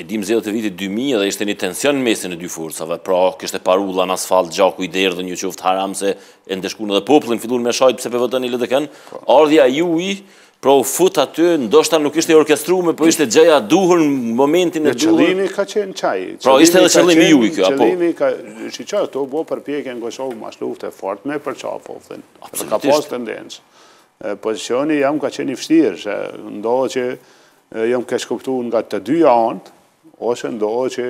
C: e dim zelë të vitit 2000, edhe ishte një tension në mesin e dy forësave, pra kështë e paru asfalt, gjaku i derë dhe një qoftë haram se e ndeshkun edhe poplin, fillun me shajt pëse përvëtën po i lëdëken, po. ardhja ju i, Pra u fut aty, ndoshta nuk ishte orkestrume, po ishte gjeja duhur në momentin e duhur. Në qëllimi
B: ka qenë qaj. Pra ishte edhe qëllimi ju i kjo, apo? Qëllimi ka qenë, që që që ato bo përpjekje në Kosovë, ma shluft e fort me për qafë, po dhe ka pas të ndenës. jam ka qenë i fështirë, që ndohë që jam ke shkuptu nga të dy antë, ose ndohë që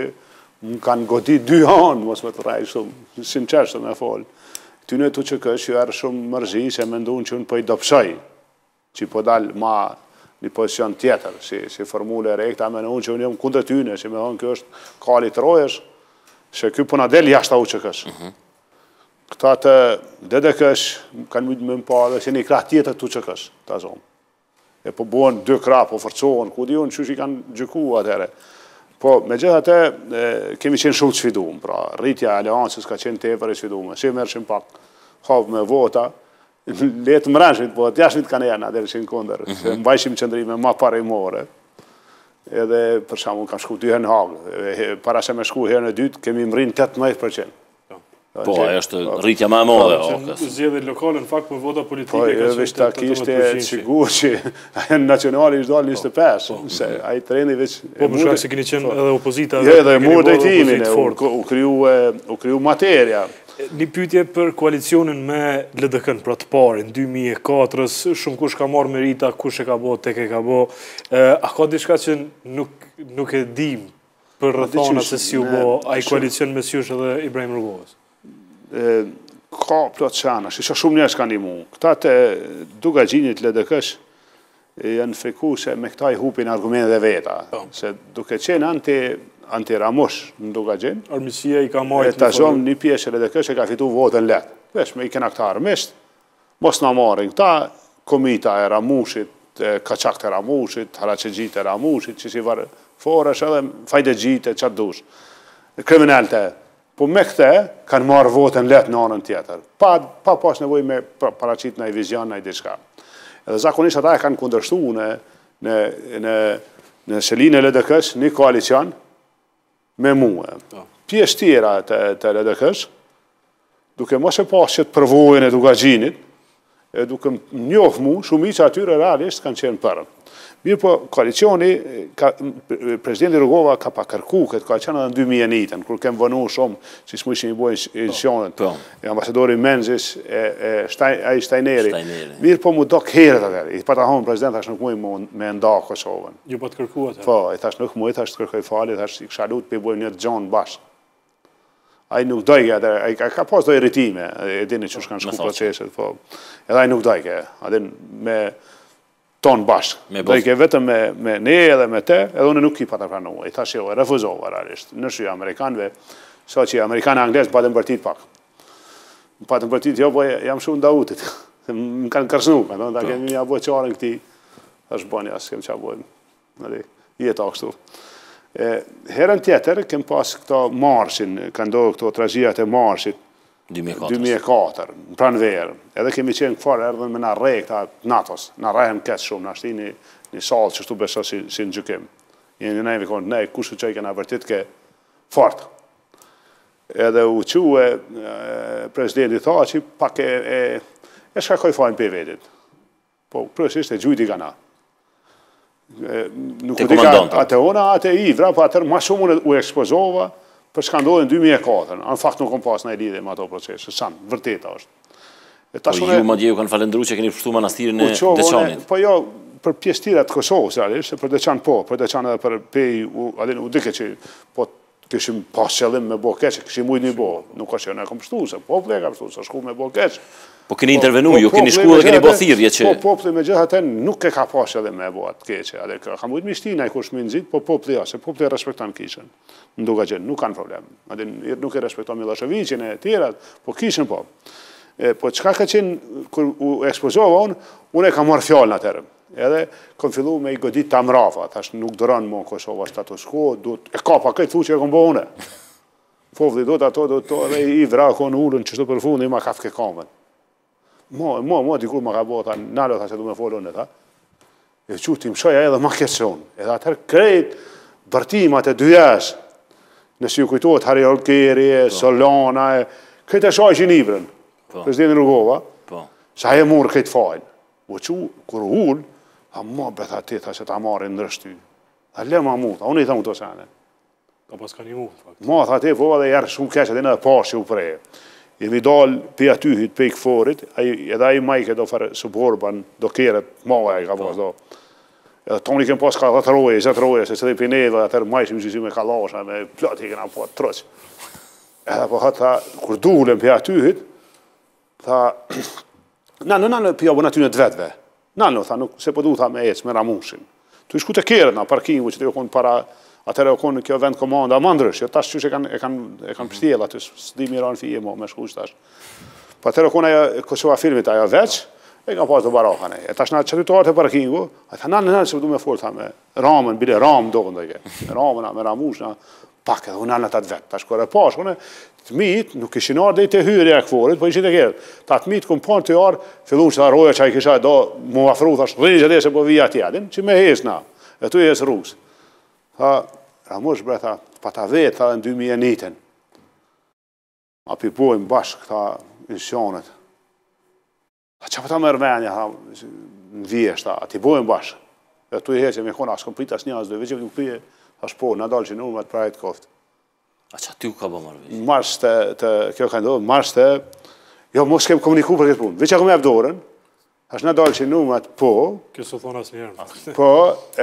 B: më kanë godi dy antë, mos më të rajë shumë, sinë qërë e folë. Ty në të që kështë, ju erë shumë mërzi, se me ndonë që unë pëjdo po që i po dalë ma një pozicion tjetër, si, si formule e rekta me në unë që unë jëmë kundë të tyne, që me thonë kjo është kali të rojesh, që kjo puna del jashtë u që kësh. Mhm. Këta të dede kësh, kanë mëjtë më më pa dhe që një kratë tjetër të që kësh, të zonë. E po buon dy kratë, po fërcohen, ku di unë që që i kanë gjyku atëre. Po, me gjithë atë, kemi qenë shumë të pra, rritja e aliancës ka qenë tepër e sfidumë, si mërshim pak, hovë me vota, letë mrashmit, po të jashmit kanë janë, atër që në kunder, mm -hmm. mbajshim qëndrime ma pare i more. Edhe, për unë kam shku dyhe në hagë, para se me shku herë në dytë, kemi mërin 18%. Po, ajo po, po, është po. rritja më e madhe e Okës.
A: lokale në fakt për vota politike po, ka qenë. Po, vetë ta kishte sigur
B: që në nacionali ishte dalë 25, po, po, se ai treni veç Po, për shkak se keni
A: qenë edhe opozita. Jo, edhe u,
B: u kriju u Një pytje për
A: koalicionin me LDK-në pra të parin, 2004-ës, shumë kush ka marrë merita, kush e ka bo, tek e ka bo, a ka dishka që nuk e dim për rëthana se si u bo, a i
B: koalicion me Sjush edhe Ibrahim Rëgohës? Ka plët qana, që shumë njështë ka një mu. Këta të duga gjinit LDK-sh, janë friku se me këta i hupin argumente dhe veta. Po. Se duke qenë anti anti-Ramush në duka gjenë. Armisia i ka majtë. E të shumë një pjesë edhe kështë e ka fitu votën letë. Vesh, me i kena këta armishtë, mos në marrin këta komita e Ramushit, kaqak të Ramushit, haraqegjit e Ramushit, që që i varë forës, edhe fajde gjitë e qatë Kriminalte, po me këte kanë marrë votën letë në anën tjetër. Pa, pa pas nevoj me pra, paracit në i vizion, në i diçka. Edhe zakonisht ata e kanë kundërshtu në, në, në, në Selinë e ldk një koalicion, me muë. Po. Pjesë tjera të, të LDK-sh, duke mos e pas që të përvojën e dukaginit, duke njofë mu, shumica që atyre realisht kanë qenë përën. Mirë po, koalicioni, prezidenti Rugova ka pa kërku këtë koalicion edhe në 2001 njëtën, kërë kemë vënu shumë që s'mu ishë një bojë po, edicionën, po. e ambasadori Menzis, e, e Shtajneri. Mirë po, mu do kërë të verë. I pa të honë, prezident, nuk mu me nda Kosovën. Ju po të kërku atë? Po, i thash nuk mu, i thash të i fali, thash i kësha për i bojë një gjonë bashkë. A i nuk dojke, a i ka pas dojë rritime, e dini që po, shkanë shku proceset, po. Edhe a nuk dojke, a din me tonë bashkë. Me Dhe i ke vetëm me ne e dhe me te, edhe unë nuk ki pa të pranua. I thashe jo, e refuzova rarisht. Në shuja Amerikanve, sa që Amerikanë e Anglesë, pa më bërtit pak. Pa më bërtit, jo, po jam shumë në dautit. Më kanë kërsnu, me do, po. da kemi një aboj qarë në këti. është shë bani asë, kemi që aboj në jetë akshtu. Herën tjetër, kem pas këta marshin, ka ndohë këto trazijat e marshit, 2004, pranë verë. Edhe kemi qenë këfarë erdhën me në rejë këta natës. Në rejën këtë shumë, në ashti një salë që shtu beso si në gjukim. Një në nejëve këndë, nejë, kushtu që i këna vërtit ke fartë. Edhe u quë, prezidenti tha që pak e... E shka koj fajnë për vetit. Po, prësisht e gjujti ka na. Nuk u dika atë ona, atë i, vrapa atër, ma shumë u ekspozova, për shkandohen 2004, në fakt nuk kom pas në e lidhe me ato procese, shanë, vërteta është.
C: Po ju, ma djeju, kanë falendru që keni përshtu manastirën e po Deçanit.
B: Po jo, për pjesë tira të Kosovës, realisht, për Deçan po, për Deçan edhe për pej, adin, u dike që po këshim pas qëllim me bo keqë, këshim ujtë një bo, nuk është që në e kom përshtu, se po pleka po, përshtu, se shku me bo keqë. Po keni po, intervenu, po, ju keni shku dhe keni bo thirje që... Po popli me gjithë atën nuk e ka pashe dhe me bo atë keqe, adhe ka kam ujtë mishtina i kush me nëzit, po popli ashe, popli e respektan kishën, në duka gjithë, nuk kanë problem, adhe nuk e respektan Miloševiqin e tjerat, po kishën po. Po qka ka qenë, kër u ekspozova unë, unë e ka marrë fjallë në atërëm, edhe kom fillu me i godit të amrafa, thash nuk dëranë mo Kosova status quo, e ka pa këtë thu e kom bo ato, do të to, dhe i vrakon ullën, qështu për fundi, ima kafke kamën. Mo, mo, mo, dikur më ka bota, nalo tha se du me folon e tha. E po. që ti më edhe më kjetë Edhe atër krejt bërtimat e dyjesh, në ju kujtojtë Harry Holkeri, Solona, këtë e shoj që i nivrën, për zdi në rrugova, që aje murë këtë fajnë. Vë që, kër hull, a më betha ti, tha se ta marë i ndrështy. A le ma mu, tha unë i thamë të sene. Ta pas ka një mu, fakt. Ma, tha ti, po, dhe jërë shumë kështë, dhe në dhe pashë prejë jemi dalë pe atyhit, pe këforit, edhe aji majke do farë suborban, do keret, maja i ka pas po. do. Edhe toni kem pas ka dhe të roje, të roje, se se dhe pjene dhe atër majshim që si me kalasha, me plët i kena po të troq. Edhe po hëtë, kur duhullem pe atyhit, tha, na në në në pja bu në aty në të vetëve, na në, tha, se po du tha me ecë, me ramushin. Tu ishku të keret në parkingu që të jokon para, atëherë u konë kjo vend komanda, ma ndrësh, jo tash çysh e kanë e kanë e kanë mhm. pshtjell aty, s'di mirë an fije më, më shkuq tash. Po atëherë u konë ajo Kosova firmit ajo veç, e kanë pasur barakën. E tash na çdo të ardhe parkingu, atë na na çdo më fort me ramën, bile ramë do ndaj. Ramën me ramushna, pak edhe unë anët atë vetë, tash shkore pa, shkone, të mit, nuk ishin arë dhe i të hyrë e këforit, po ishin të kërë, ta të mit, këmë pon të jarë, fillu që ta roja që a i kisha, do, mu afru, thash, rinjë gjëdhe se po vija tjedin, që me hesna, e tu e hes rusë, Tha, a mu është bretha, pa ta vetë, tha dhe në 2001 jenitën. A pipojnë bashkë, këta insionet. shonët. Tha, që pa po të mërvenja, tha, në vjeshtë, tha, a ti pojnë bashkë. Dhe tu i heqë që me kona, ashtë komprit, ashtë një, ashtë dhe veqë, në këpije, ashtë po, në dalë që në umë, atë A që aty u ka bëmë arvejtë? Marshtë të, kjo ka ndodhë, marshtë të, jo, mos kemë komuniku për këtë punë, veqa këmë e avdorenë, është në dalë që në umat, po...
A: Kësë të thonë asë njërë.
B: Po,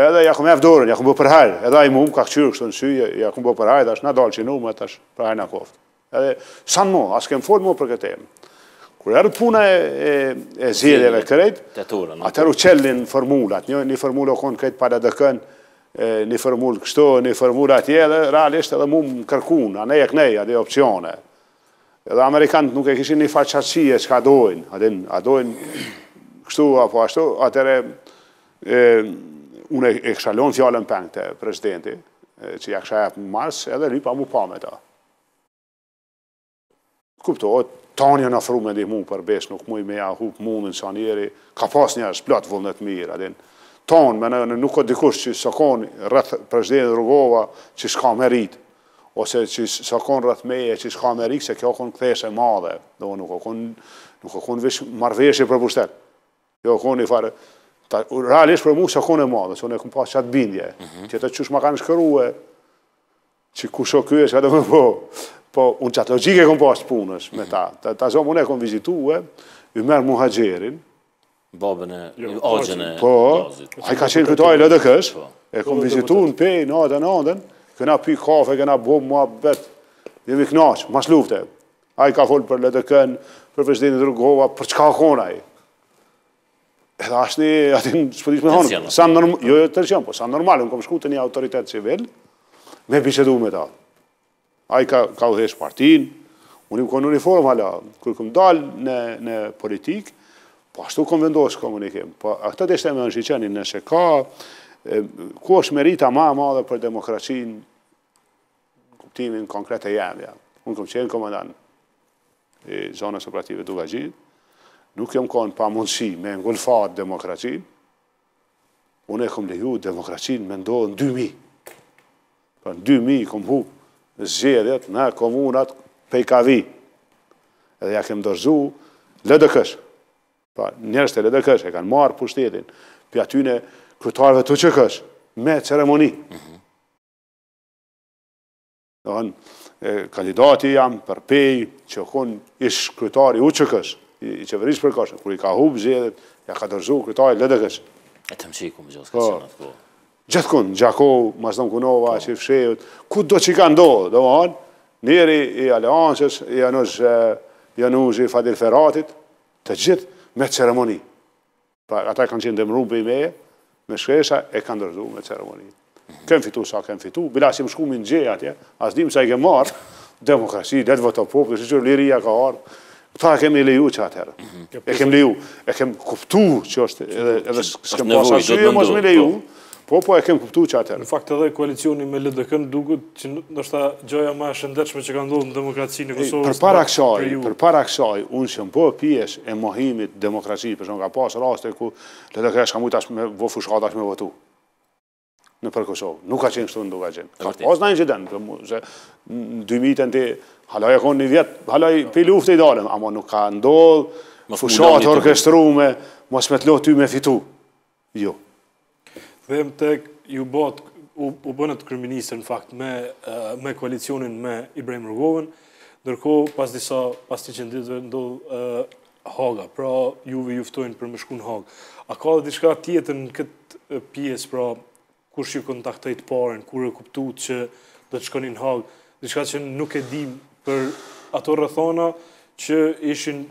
B: edhe ja ku e vdurën, ja këmë bë përhajnë, Edhe i mumë, ka këqyrë kështë në syjë, ja ku bë përhajrë, dhe është në dalë që në umat, është përhajnë në koftë. Edhe, sa në mu, asë kemë folë mu për këtë temë. Kërë erë puna e zjedheve kërejt, atër u qëllin formulat, një formulë o konë kërejt pada dëkën, një formulë kështo, realisht edhe më kënej, Edhe Amerikanët nuk e kishin kështu apo ashtu, atëre unë e kshalon fjallën pëngë të prezidenti, që ja kësha e për mars, edhe një pa mu pa me ta. Kupto, o tanja në fru me di mu për besë, nuk muj me ja hup mundin sa njeri, ka pas njerë shplat vëllënët mirë, adin. me në nuk o dikush që së konë rrëth prezidenti Rugova që shka me rritë, ose që së konë rrëth meje që shka me rritë, se kjo konë këthese madhe, do nuk o konë nuk o konë marveshje për pushtetë. Jo, koni fare. realisht për mu se koni madhe, se unë e pas qatë bindje, mm -hmm. që të qush ma kanë shkërue, që ku shë kjo e që atë më po. Po, unë qatë logike këmë pas punës me mhm. ta. Ta, ta zonë, unë e këmë vizitue, ju merë mu haqerin. Babën e, jo, e... Po, a i ka qenë këtoj lë dhe kësh, po. e këmë vizitu në po, pej, në atë, në atë, këna pi kafe, këna bom, mua bet, jemi knaqë, mas lufte. A i ka folë për lë për presidentin Drugova, për çka konaj edhe ashtë një ati në shpëdish me hanë. Jo, jo, të po, sa normal, unë kom shku të një autoritet civil, me bishetu me ta. A i ka u dhesh partin, unë im konë uniform, hala, kërë këm dalë në politikë, po ashtu kom vendosë komunikim. Po, a këtët e shte me në shqyqeni, nëse ka, ku është merita ma madhe dhe për demokracinë, kuptimin konkrete jemë, jam. Unë kom qenë komandan i zonës operative Dugajit, nuk jam konë pa mundësi me ngulfat demokracin, unë e kom lehu demokracin me ndohën 2000. Pa në 2000 po kom hu zxedhet në komunat pe i Edhe ja kem dorzu LDK-sh. Pa po të LDK-sh e kanë marë pushtetin për atyne krytarve të që me ceremoni. Kandidati jam për pej që kun ish krytari u që i qeverish për kashën, kur i ka hub zhjetet, ja ka dërzu, kërtaj, lëtë e kështë. E të mëshirë ku më gjithë ka qënë po. atë ku. Gjithë kun, Gjakov, Maslon Kunova, po. Shif Shevët, ku do që i ka ndohë, do më hanë, njeri i Aleancës, i Januzhi, Fadil Feratit, të gjithë me ceremoni. Pra, ata kanë qenë dëmru për i me, me shkesha e kanë dërzu me ceremoni. Mhm. Kënë fitu sa kënë fitu, bila si më shku minë gjithë atje, as dim sa i ke marë, demokrasi, dhe të vëtë popë, liria ka arë, Tha kemi i leju që atëherë, mhm. E kemi leju, e kemi kuptu që është, edhe, edhe s'kem pas asyje, mos me leju,
A: po, po, po e kemi kuptu që atëherë. Në fakt edhe koalicioni me LDK-në duket që nështë gjoja ma shëndetshme që ka ndodhë në demokraci në Kosovës. Për para kësaj,
B: për para kësaj, unë që më po pjesh e mohimit demokraci, për shumë ka pas raste ku LDK-në shka mujtë ashtë me vë ashtë me votu në për Kosovë. Nuk ka qenë kështu në duka qenë. Ka pas në një qëtë në, në dy ti, halaj e konë një vjetë, halaj për e i dalëm, ama nuk ka ndodhë, fushatë orkestrume, mos me të lotë ty me fitu. Jo.
A: Dhe më tek, ju botë, u bënët kërminisër në fakt me koalicionin me Ibrahim Rëgovën, dërko pas disa, pas të qëndritëve, ndodhë haga, pra juve juftojnë për më shkun haga. A ka dhe dishka tjetën në këtë pjesë, pra kur shqip kontaktoj të parën, kur e kuptu që dhe të shkonin hagë, diçka që nuk e dim për ato rëthona që ishin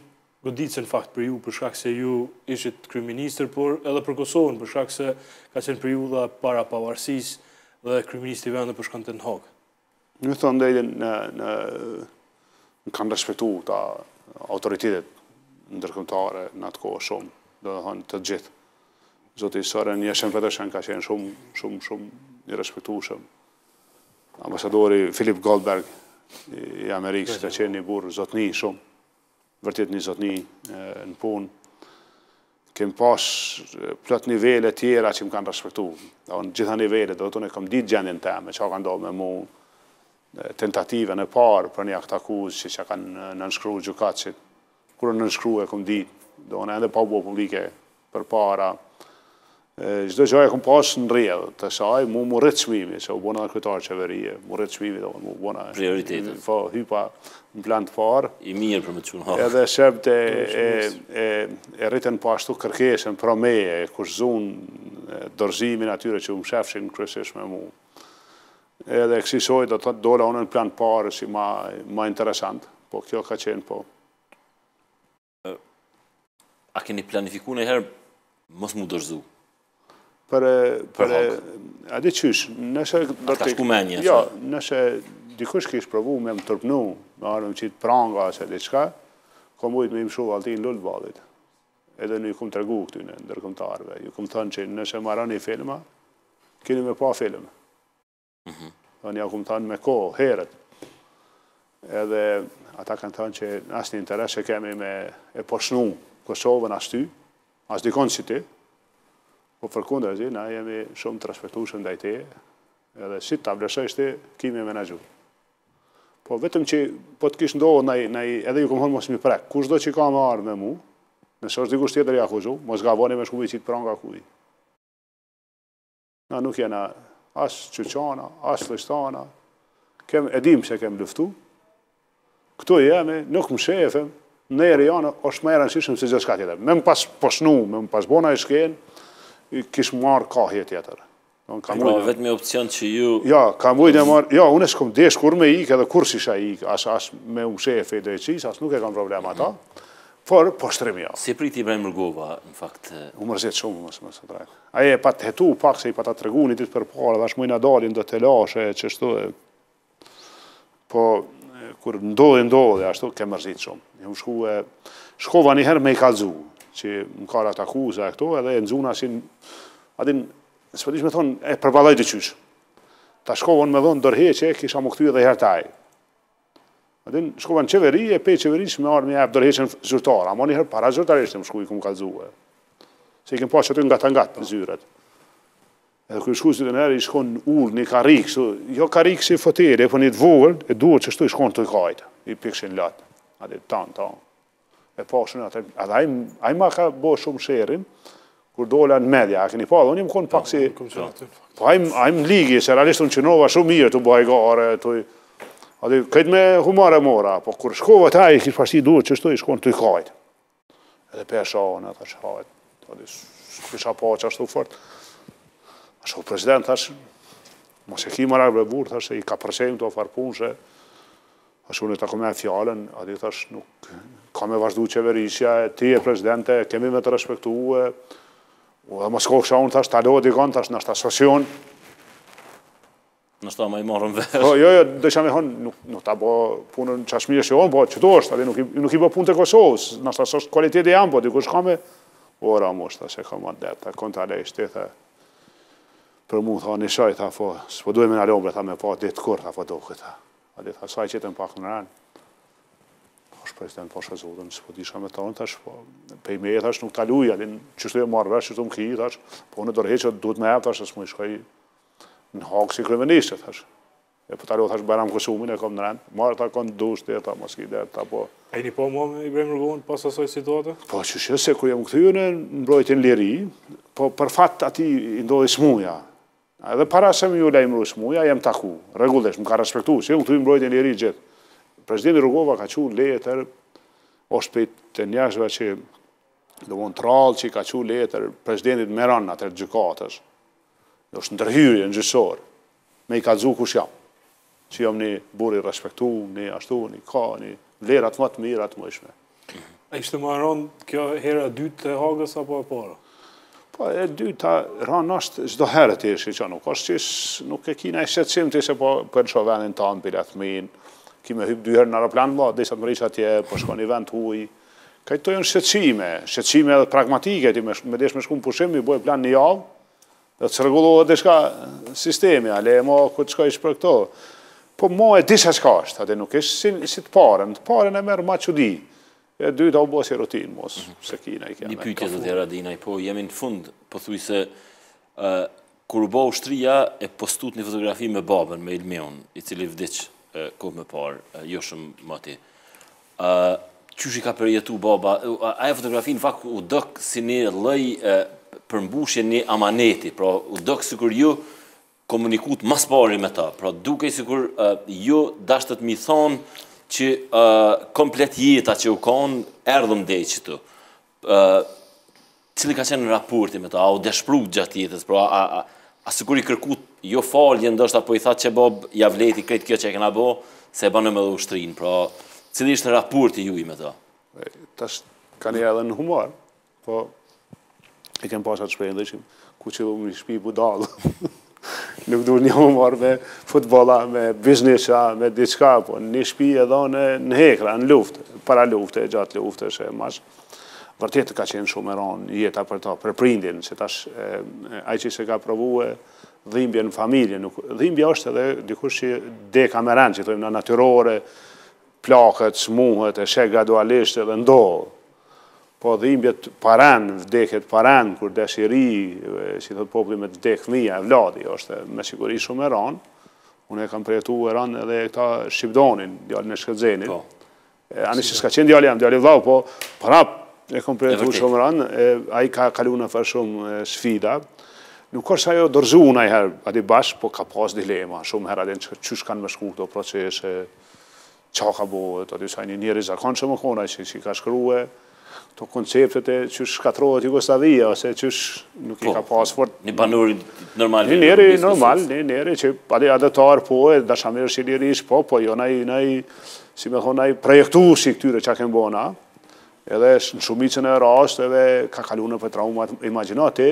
A: goditë në fakt për ju, për shkak se ju ishit kryministër, por edhe për Kosovën, për shkak se ka qenë për ju dhe para pavarësisë dhe kryministë i vendë për po shkante në hagë.
B: Në thë ndajde në, në, në kam dëshpetu ta autoritetet ndërkëmtare në atë kohë shumë, dhe dhe të gjithë. Zotë i sërë, një shënë fëtër shënë ka qenë shumë, shumë, shumë, një respektu shumë. Ambasadori Filip Goldberg i Amerikës ka qenë një burë zotëni shumë, vërtit një zotëni në punë. Kemë pas plët nivele tjera që më kanë respektu. Në gjitha nivele do dhe të në kam ditë gjendin të me që ka ndohë me mu tentative në parë për një aktakuz që që kanë në nënshkru gjukatë që kërë në nënshkru e kom ditë, në edhe pa publike për para, Gjdo gjaj e kom pasë në rrje, të saj, mu më rritë shmimi, që u bona në kryetarë qeverije, mu rritë shmimi, do mu bona... Prioritetet. Fa, po, hypa në plan të farë. I mirë për më të qënë hafë. Edhe shëpët e rritën pashtu po kërkesën pra meje, kush zunë dërzimin atyre që më shëfëshin në me mu. Edhe kësi soj, do të dola unë në plan të parë, si ma interesant, po kjo ka qenë po.
C: A keni planifikun e herë, mos mu dërzu, për për a di nëse do të ka jo
B: nëse dikush kish provu me më tërpnu, me ardhmë çit pranga ose diçka kom ujt me imshu alti në lullë edhe në i kum të regu këtyne ndërkëmtarve ju kum thënë që nëse marani filma kini me pa film mm -hmm. kum thënë me ko herët edhe ata kanë thënë që nështë një interes që kemi me e poshnu Kosovën ashtu, ty as dikon si ti Po për kundër zi, na jemi shumë të respektushën dhe i te, edhe si të avleshështë, kimi me Po vetëm që po të kishë ndohë, edhe ju këmë honë mos mi prekë, kush do që ka me arë me mu, nëse është dikush tjetër i akuzhu, mos ga voni me shkubi që të pranga kuj. Na nuk jena asë qyqana, asë lështana, kem, edhim që kem lëftu, këtu jemi, nuk më shefëm, në e rejana është më e rënshishëm se gjithë shka tjetër. Me më pas posnu, me më pas bona i shkenë, kish marr kohë
C: tjetër. Don kam vetëm me opsion që ju
B: Jo, kam vënë marr, jo, unë shkum desh kur me ikë edhe kur shisha ik, as as me u shef e drejtësis, as nuk e kam problem ata. Por
C: po shtremi ja. Si priti Ibrahim Mërgova, në fakt, u mërzit shumë mos mos drejt.
B: Ai e pat hetu pak se i tregu treguani ditë për parë, tash më na dalin do të lashe çështë. Po kur ndodhe, ndodhe, ashtu ke mërzit shumë. shkova një herë me i kallzu, që më ka rrët akuzë e këto, edhe në zuna si, adin, së përdiq me thonë, e përbaloj të qyshë. Ta shkova me dhonë dërhe që kisha më këty edhe hertaj. Adin, shkova në qeveri e pe qeveri që me armi e për dërhe që në zyrtarë, a njëherë para zyrtarisht e më shku i këmë kalzue. Se i këmë pa që të nga të nga të zyret. Edhe kërë shku zyrtë në herë i shko në urë, një karikë, jo karikë si fëtere, po një vogël, e duhet që shtu i shko në të kajtë, i pikëshin latë. Adin, tanë, tanë me pashën atë. A dhe ai ma ka bo shumë shërin, kur dola në media, a keni pa, dhe unë jem konë pak si... Po ai më ligi, se realisht unë qënova shumë mirë të bëhaj gare, të këtë me humare mora, po kur shkova taj, i kishë pashti duhet që shtu i shkon të i kajtë. Edhe për shohën, e thash, hajtë, adi, kisha pa që ashtu fort. A shohë president, thash, mos e ki më rakë bërë, i ka përshem të ofar punë, se, a shohën e të kome e fjallën, thash, nuk, ka me vazhdu qeverishja, ti e prezidente, kemi me të respektu, dhe më shkohë shonë, thash, talo, dikon, thash, nështë asosion.
C: Nështë ta ma i marëm vërë. Jo,
B: jo, jo, dhe me honë, nuk ta bo punën qashmi e shionë, po, qëto është, ali, nuk i bo punë të Kosovës, nështë asos kualiteti jam, po, dikush ka me, ora, mos, thash, e ka ma dhe, ta konë të ale i shtethe, për mu, thash, një shaj, po, s'po duhe me në ombre, thash, me pa, të kur, thash, do, këta. Ali, thash, saj pak në ranë është president pashe zotën, si po disha me tonë, tash, po, pe me e tash nuk ta luja, din, qështu e marrë vesh, qështu më ki, tash, po në dorheqët duhet me e tash, s'mu i shkoj në hakë si kryministë, tash. E po talo, tash, bëram kësumin, e kom në rendë, marrë ta konë dush, dhe ta maski, dhe ta po. E një po mua me i bremë rëgunë pas asoj situatë? Po, që shë se kërë jam këtyjë në mbrojtin liri, po për fatë ati i ndodhë smuja. Edhe para se më ju lejmë rëgunë smuja, jem taku, regullesh, më ka respektu, se jam mbrojtjen mbrojtin liri gjithë. Prezidenti Rugova ka qu letër, është pe të njashve që do mund të rallë që ka qu letër prezidentit Meran në atër gjukatës, do është ndërhyrje në gjysorë, me i ka dzu kush jam, që jam një buri respektu, një ashtu, një ka, një lerat më të mirat më ishme. A ishte më rronë kjo hera dytë të hagës apo e para? Po, e dytë ta rronë është zdo herë të ishi që nuk, është që nuk e kina i shetësim të ishe po për në shovenin të ambilat minë, ki me hypë dyherë në aeroplan, ba, dhe i sa të mërisha tje, po një vend huj, ka i tojnë shqeqime, shqeqime dhe pragmatike, ti me desh me shku në pushim, i boj plan një javë, dhe të sërgullohet dhe shka sistemi, ale e mo, ku të shka ishë për këto, po mo e disha shka është, ati nuk ishë si, si të parën, të parën e merë ma që di, e dy të bo si rutinë, mos,
C: mhm. se kina i kene. Një pykje të të tjera, Dinaj, po jemi në fund, po thuj se, kur u bo ushtria, e postut një fotografi me babën, me ilmion, i cili vdicë, kohë më parë, jo shumë më ati. Qështë i ka përjetu baba? Aja fotografi në fakt u dëkë si një lëj përmbushje një amaneti, pra u dëkë si kur ju komunikut mas pari me ta, pra duke si kur ju të mi thonë që komplet jeta që u konë erdhëm dhe që tu. Cili ka qenë raporti me ta? A u deshpru gjatë jetës? Pra, a, a, i a, jo falje ndoshta po i tha që Bob, ja vleti këtë kjo çe kena këna bo, se e banë me ushtrin, pra, cili ishte rapur të juj me Ta Tash ka edhe në humor, po, e kem pasat shprejnë dhe qim, ku që më shpi
B: budalë, nuk du një humor me futbola, me biznisha, me diçka, po, një shpi edhe në, në hekra, në luftë, para luftë, gjatë luftë, shë e mashë, ka qenë shumë e ronë jeta për ta, për prindin, që tash, e, e, që se ka provu e, dhimbje në familje, dhimbje është edhe dikush që de kameran, që thujmë në natyrore, plakët, smuhët, e shek gradualisht edhe ndohë, po dhimbje të paran, vdeket paran, kur deshiri, që thotë popli me të e vladi, është me shikuri shumë e ranë, unë e kam përjetu e ranë edhe e këta shqipdonin, djali e shkëtzenin, po. anë që shka qenë djali, jam djali vlau, po prap e kam përjetu shumë ranë, a i ka kalu në shumë shfida, Nuk është ajo dërzu unë i herë, ati bashkë, po ka pas dilema, shumë herë adin që qësh kanë më shku këto procese, qa ka bëhet, ati saj një njëri zakon që më kona, që i ka shkruhe, të konceptet e që shkatrohet Jugoslavia, ose që nuk i po, ka pas fort. Një banur
C: normal. Një njëri normal,
B: një njëri që adi adetar po e dashamirë që njëri ish po, po jo në i, si me thonë, në i projektu si këtyre që a kemë bona edhe në shumicën e rast, edhe ka kalu në për traumat, imaginati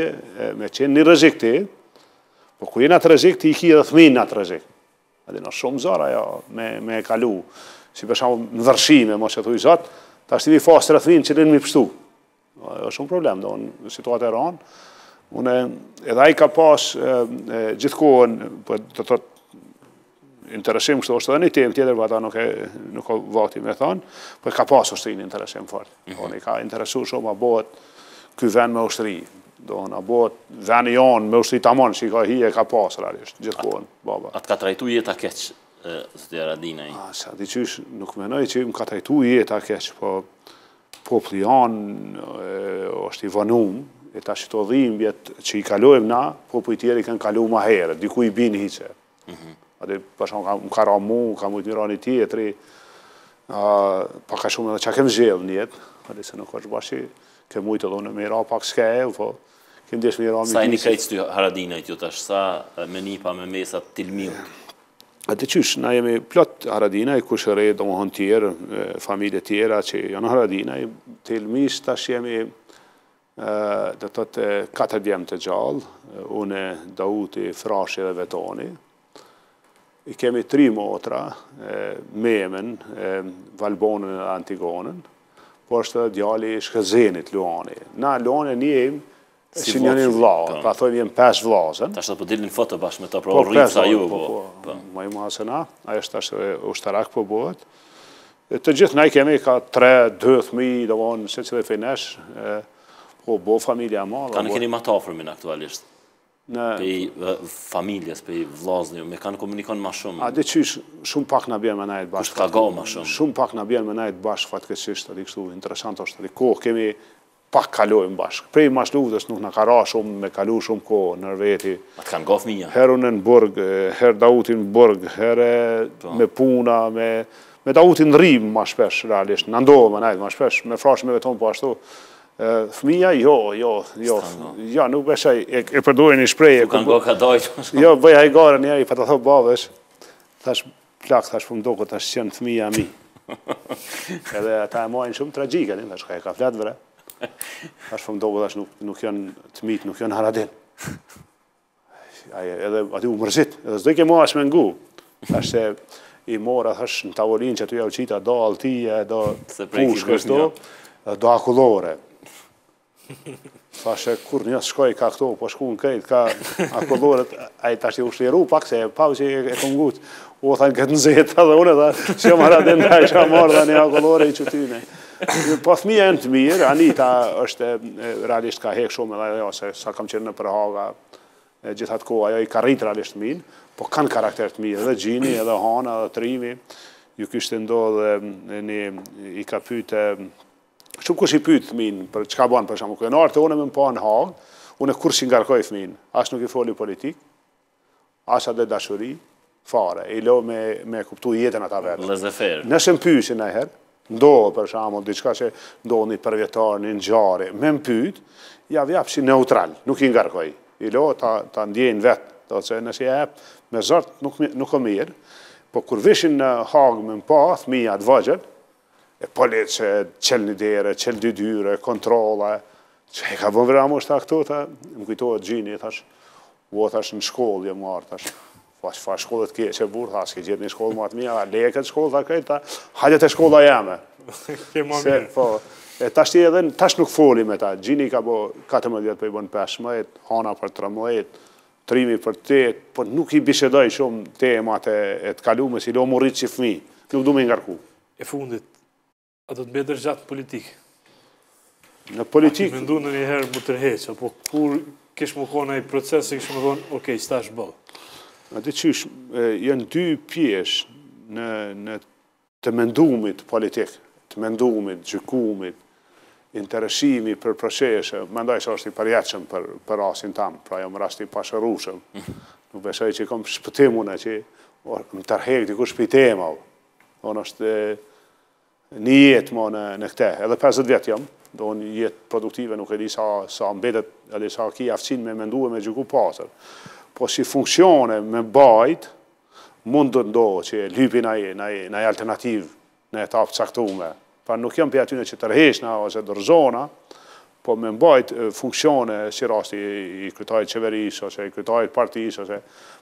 B: me qenë një rëzik ti, po ku jena të rëzik, ti i ki edhe thmin në të rëzik. Adi në shumë zara, ja, me, me kalu, si për shumë në dërshime, mos e thuj zat, ta shtimi fasë të rëthmin, që rinë mi pështu. është shumë problem, do në situatë e ranë, edhe a i ka pas gjithkohën, për të thotë interesim kështu është dhe një temë tjetër, vata nuk e nuk vati me thonë, për po ka pas është një interesim fort. Mhm. Oni po, ka interesu shumë a bëhet këj ven me ështëri, do në bëhet ven jonë me ështëri tamon, që i ka hi e ka pasë rarisht, gjithkohën, baba. të
C: ka trajtu jetë a keqë, zëtë e
B: i? A, sa, diqysh, nuk menoj që më ka trajtu jetë a keqë, po popli janë është i vënumë, e ta të dhimbjet që i kalujem na, popu i tjeri kanë kalu ma herë, diku i bin hiqe. Mhm. Adi, përshon, më ka ra mu, ka mujtë mirë anë i tjetëri, pa ka shumë edhe që kem zhjelë njetë, adi, se nuk është bashkë, ke mujtë edhe unë me ra pak s'ke e, po, kem djeshtë mirë anë i tjetëri. Sa e një kajtës
C: të haradina i tjo tash, sa me një pa me mesat të ilmiu?
B: Adi, qysh, na jemi plot haradina i kushë re, do më hën tjerë, familje tjera që janë haradina i të tash jemi, dhe të të katër djemë të gjallë, une Dauti, Frashe dhe Vetoni, i kemi tri motra, Memen, Valbonën e Antigonën, po është edhe djali i Shkëzenit, Luani. Na, Luani, një jemi, si njënin vlaë, pa po. pra thojmë jemi pesë vlaëzën. Ta është të përdilin po foto bashkë me ta, pra po, rritë sa ju, po. Ma i mua se na, a është të është ushtarak po bëhet. Të gjithë, na i kemi ka tre, dëthë mi, do vonë, se që dhe finesh, po bo familja ma. Ka në keni
C: ma të ofërmin aktualisht? Pej familjes, pej vlazni, me kanë komunikon ma shumë. A dhe
B: qysh, shumë pak në bjerë me najtë bashkë. Kështë ka gao ma shumë. Shumë pak në bjerë me najtë bashkë, fatkeqisht, adik shtu, interesant është, adik kohë kemi pak kalojmë bashkë. Prej ma shtu, dhe nuk në kara shumë, me kalu shumë kohë, nërveti. A të kanë gafë minja? Herë në në herë dautin bërgë, herë po. me puna, me dautin rrimë ma shpesh, realisht, në ndohë me najtë ma shpesh, me frashme vetonë po ashtu. Fëmija, jo, jo, jo, jo, nuk besha, e përdojnë një shprej. Nuk kanë go ka po- dojtë. Po jo, bëja i gara njeri, pa të thotë babesh, thash, plak, thash, për mdoko, thash, qënë fëmija mi. Edhe ata e mojnë shumë tragjike, thash, ka e ka fletë vre. Thash, për mdoko, thash, nuk janë të mitë, nuk janë haradin. Edhe ati u mërzit, edhe zdojke mua është me ngu. Thash, se i mora, thash, në tavolin që aty e qita, do altije, do pushkës, do akullore. Thashe, kur një shkoj, ka këto, po shku në krejt, ka akullorët, a i tash i ushliru pak, se pa u që e këngut, u thanë këtë në zeta dhe unë, dhe që mara dhe nda i që marrë dhe një akullorë i qëtyne. Po thmi e në të mirë, Anita është realisht ka hek shumë, dhe jo, se sa kam qenë në përhaga, gjithat ko, ajo i ka rritë realisht minë, po kanë karakter të mirë, dhe gjini, dhe hana, dhe trimi, ju kështë ndo i ka pyte, Shumë kush i pyth fëmin për çka bën për shkakun kënor, te unë më pa në hag, unë kurçi ngarkoj fëmin, as nuk i foli politik, as atë dashuri, fare, i lo me, kuptu jetën ata vetë. Lëzëfer. Nëse më pyshë në herë, ndohë për shamo, diçka që ndohë një përvjetarë, një njare, me më pyshë, ja vjapë si neutral, nuk i ngarkoj. I lo ta, ndjenë vetë, do të që nëse e epë, me zërtë nuk, nuk o mirë, po kur vishin në hagë me më pa, thmija të vëgjën, e polit që qëllë një dere, qëllë dy dyre, kontrola, që e ka bëmë vërra mështë a këto, të më kujtohet të gjinit, thash, u thash në shkollë, jëmë marë, thash, fa, po, fa shkollët kje që burë, thash, ke gjithë një shkollë më atë mija, le e këtë shkollë, thash, këtë, hajtë të shkolla jeme.
A: Kje më mirë.
B: Po, e thash edhe, tash nuk foli me ta, gjinit ka bo 14 vjetë për i bënë 15, hana për 3 trimi për 8, po nuk i bishedoj shumë temat e të kalume, si lo më rritë që fmi, nuk du me ngarku.
A: E fundit, A do të dërgjatë në politikë? Në politikë? A ti mëndu në një herë më tërheqë, apo kur kesh më kona i procesë, kesh më dhonë,
B: ok, sta është bëllë? A të qysh, janë dy pjesh në, në të mendumit politikë, të mendumit, gjykumit, interesimi për proqeshe, mendoj që është i përjeqëm për, për asin tamë, pra jam jo rast i pashërushëm, mhm. nuk besoj që i kom shpëtimune që më tërhek të ku shpëtimau, një jetë më në, këte, edhe 50 vjetë jam, do një jetë produktive, nuk e di sa, sa mbetet, edhe sa ki aftësin me mendu e me gjyku pasër. Po si funksione me bajtë, mund të ndohë që lypi në e, në e, në alternativë në etapë saktume. Pra nuk jam për atyne në që tërheshna ose dërzona, po me mbajtë funksione si rasti i krytajt qeverisë, ose i krytajt partisë, ose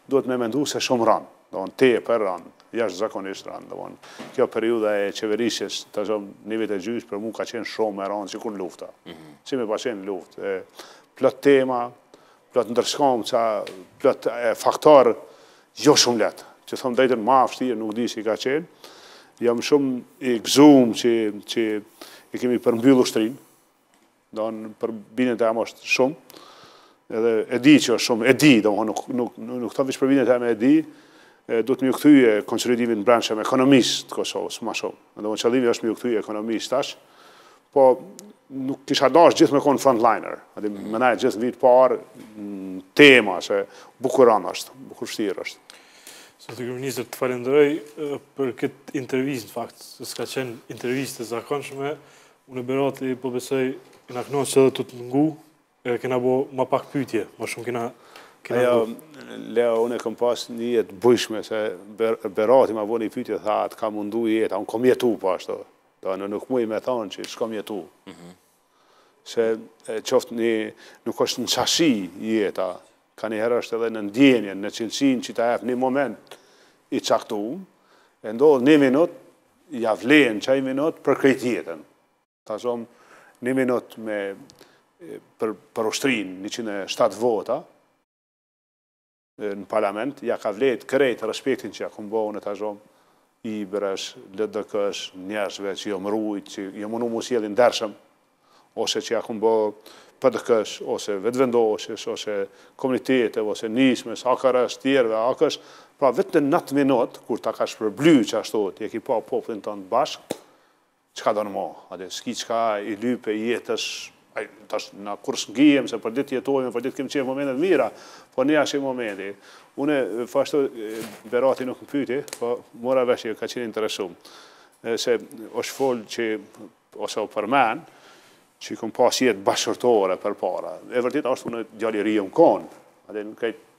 B: duhet me mendu se shumë rranë, do në te për rranë jashtë zakonisht randëvon. Kjo periuda e qeverisjes, të zonë, një vitë e gjysh për mu ka qenë shumë e randë, si kur lufta, mhm. si me pa qenë luft. E, plot tema, plot ndërshkom, qa, plot e, faktor, jo shumë letë, që thëmë dhejtën ma fështirë, nuk di si ka qenë, jam shumë i gëzum që, që i kemi përmbyllu shtrinë, do në për binet e amosht shumë, edhe e di që është shumë, e di, do nuk, nuk, nuk, të vishë për e amë e di, do të mjë këthyje konsolidimin në branqëm ekonomisë të Kosovës, ma shumë. Në do më qëllimi është mjë këthyje ekonomisë tash, po nuk kisha dashë gjithë me konë frontliner. Më nëjë gjithë në vitë parë në mm, tema që bukuran është, bukur shtirë është.
A: Së të kërë minister të falendërëj, për këtë intervjistë, në faktë, së s'ka qenë intervjistë të zakonshme, unë e berat i po besoj në akënojë që dhe të të ngu,
B: kena bo ma pak pytje, ma shumë kena Ajo, Leo, unë e këm pas një jetë bëjshme, se Berati ma bo një pytje, tha, të ka mundu jetë, a unë kom jetu, pa po ashtë, da në nuk muj me thonë që shkom jetu. Mhm. Se qoftë një, nuk është në qashi jeta, ka një herë është edhe në ndjenjen, në qilësin që ta jepë një moment i qaktu, e ndodhë një minut, ja vlenë qaj minut për krejt jetën. Ta shumë, një minut me, për, për ushtrin, 107 vota, në parlament, ja ka vlet krejt respektin që ja kumë në të gjomë, i bërësh, lëdëkësh, njëshve që jë jo mërujt, që jë jo mënu mu s'jelin dërshëm, ose që ja kumë bohë pëdëkësh, ose vetëvendoshës, ose komunitete, ose nismës, akërës, tjerve, akërës, pra vetë në natë minot, kur ta ka shpërbly që ashtu, të ki pa poplin të në bashkë, që ka dërmo, adë s'ki që ka i lype i jetës, Në kërës në se për ditë jetojme, për ditë kemë qenë momenet mira, Po një ashtë i momenti. Une, fashtu berati nuk pyti, po mora vesh që ka qenë interesum. Se është fol që, ose o përmen, që kom pas jetë bashkërtore për para. E vërtit është unë gjalli ri unë konë. Ate në kajtë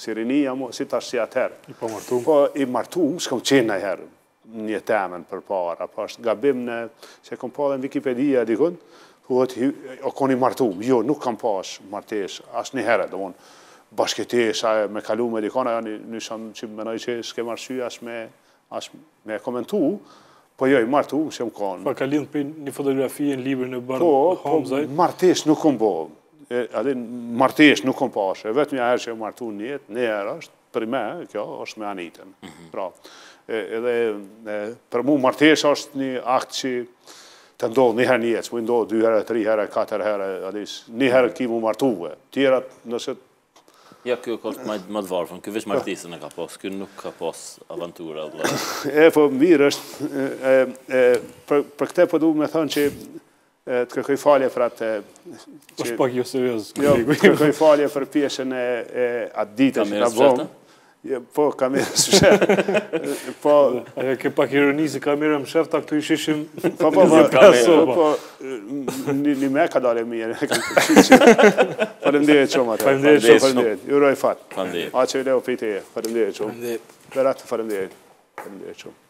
B: si si të ashtë si atëherë. I po martu? Po i martu, së qenë nëherë një temen për para. Po është gabim në, që kom pas dhe në Wikipedia, dikun, o koni martu, jo, nuk kam pas martesh, asë një herë, do unë bashketesh, me kalu me dikona, janë një shumë që menoj që s'ke marshy, ashtë me, ashtë me komentu, po jo, i martu, më shumë konë. Pa kalin
A: për një fotografi në libër në bërë po, Po,
B: martesh nuk këmë bo, adhe martesh nuk këmë pashe, vetë një herë që martu një jetë, një herë është, për me, kjo është me anitën. Mhm. Pra, edhe për mu martesh është një akt që të ndodhë një herë një jetë, që mu ndodhë dy herë, tri herë, katër herë, adhe një herë ki mu martuve, tjera nëse
C: Ja, kjo kështë më të varfën, kjo vishë martisën e ka posë, kjo nuk ka posë avantura. E,
B: po, mirë është, për këte po du me thonë që të kërkoj falje për atë... është pak po, jo seriosë. Jo, të kërkoj falje për pjeshen e atë ditë që ka bomë. Po, po. Po, po, kamerë së shërë.
A: ke pak ironi si kamerë më shërë, ta këtu i shishim... Po, po, po, po, po,
B: një me ka dalë mirë. Falem dhe e qëmë atë. Falem dhe e qëmë. Falem dhe e Juroj fatë. Falem dhe e qëmë. Falem dhe e qëmë. Falem dhe e qëmë. Falem dhe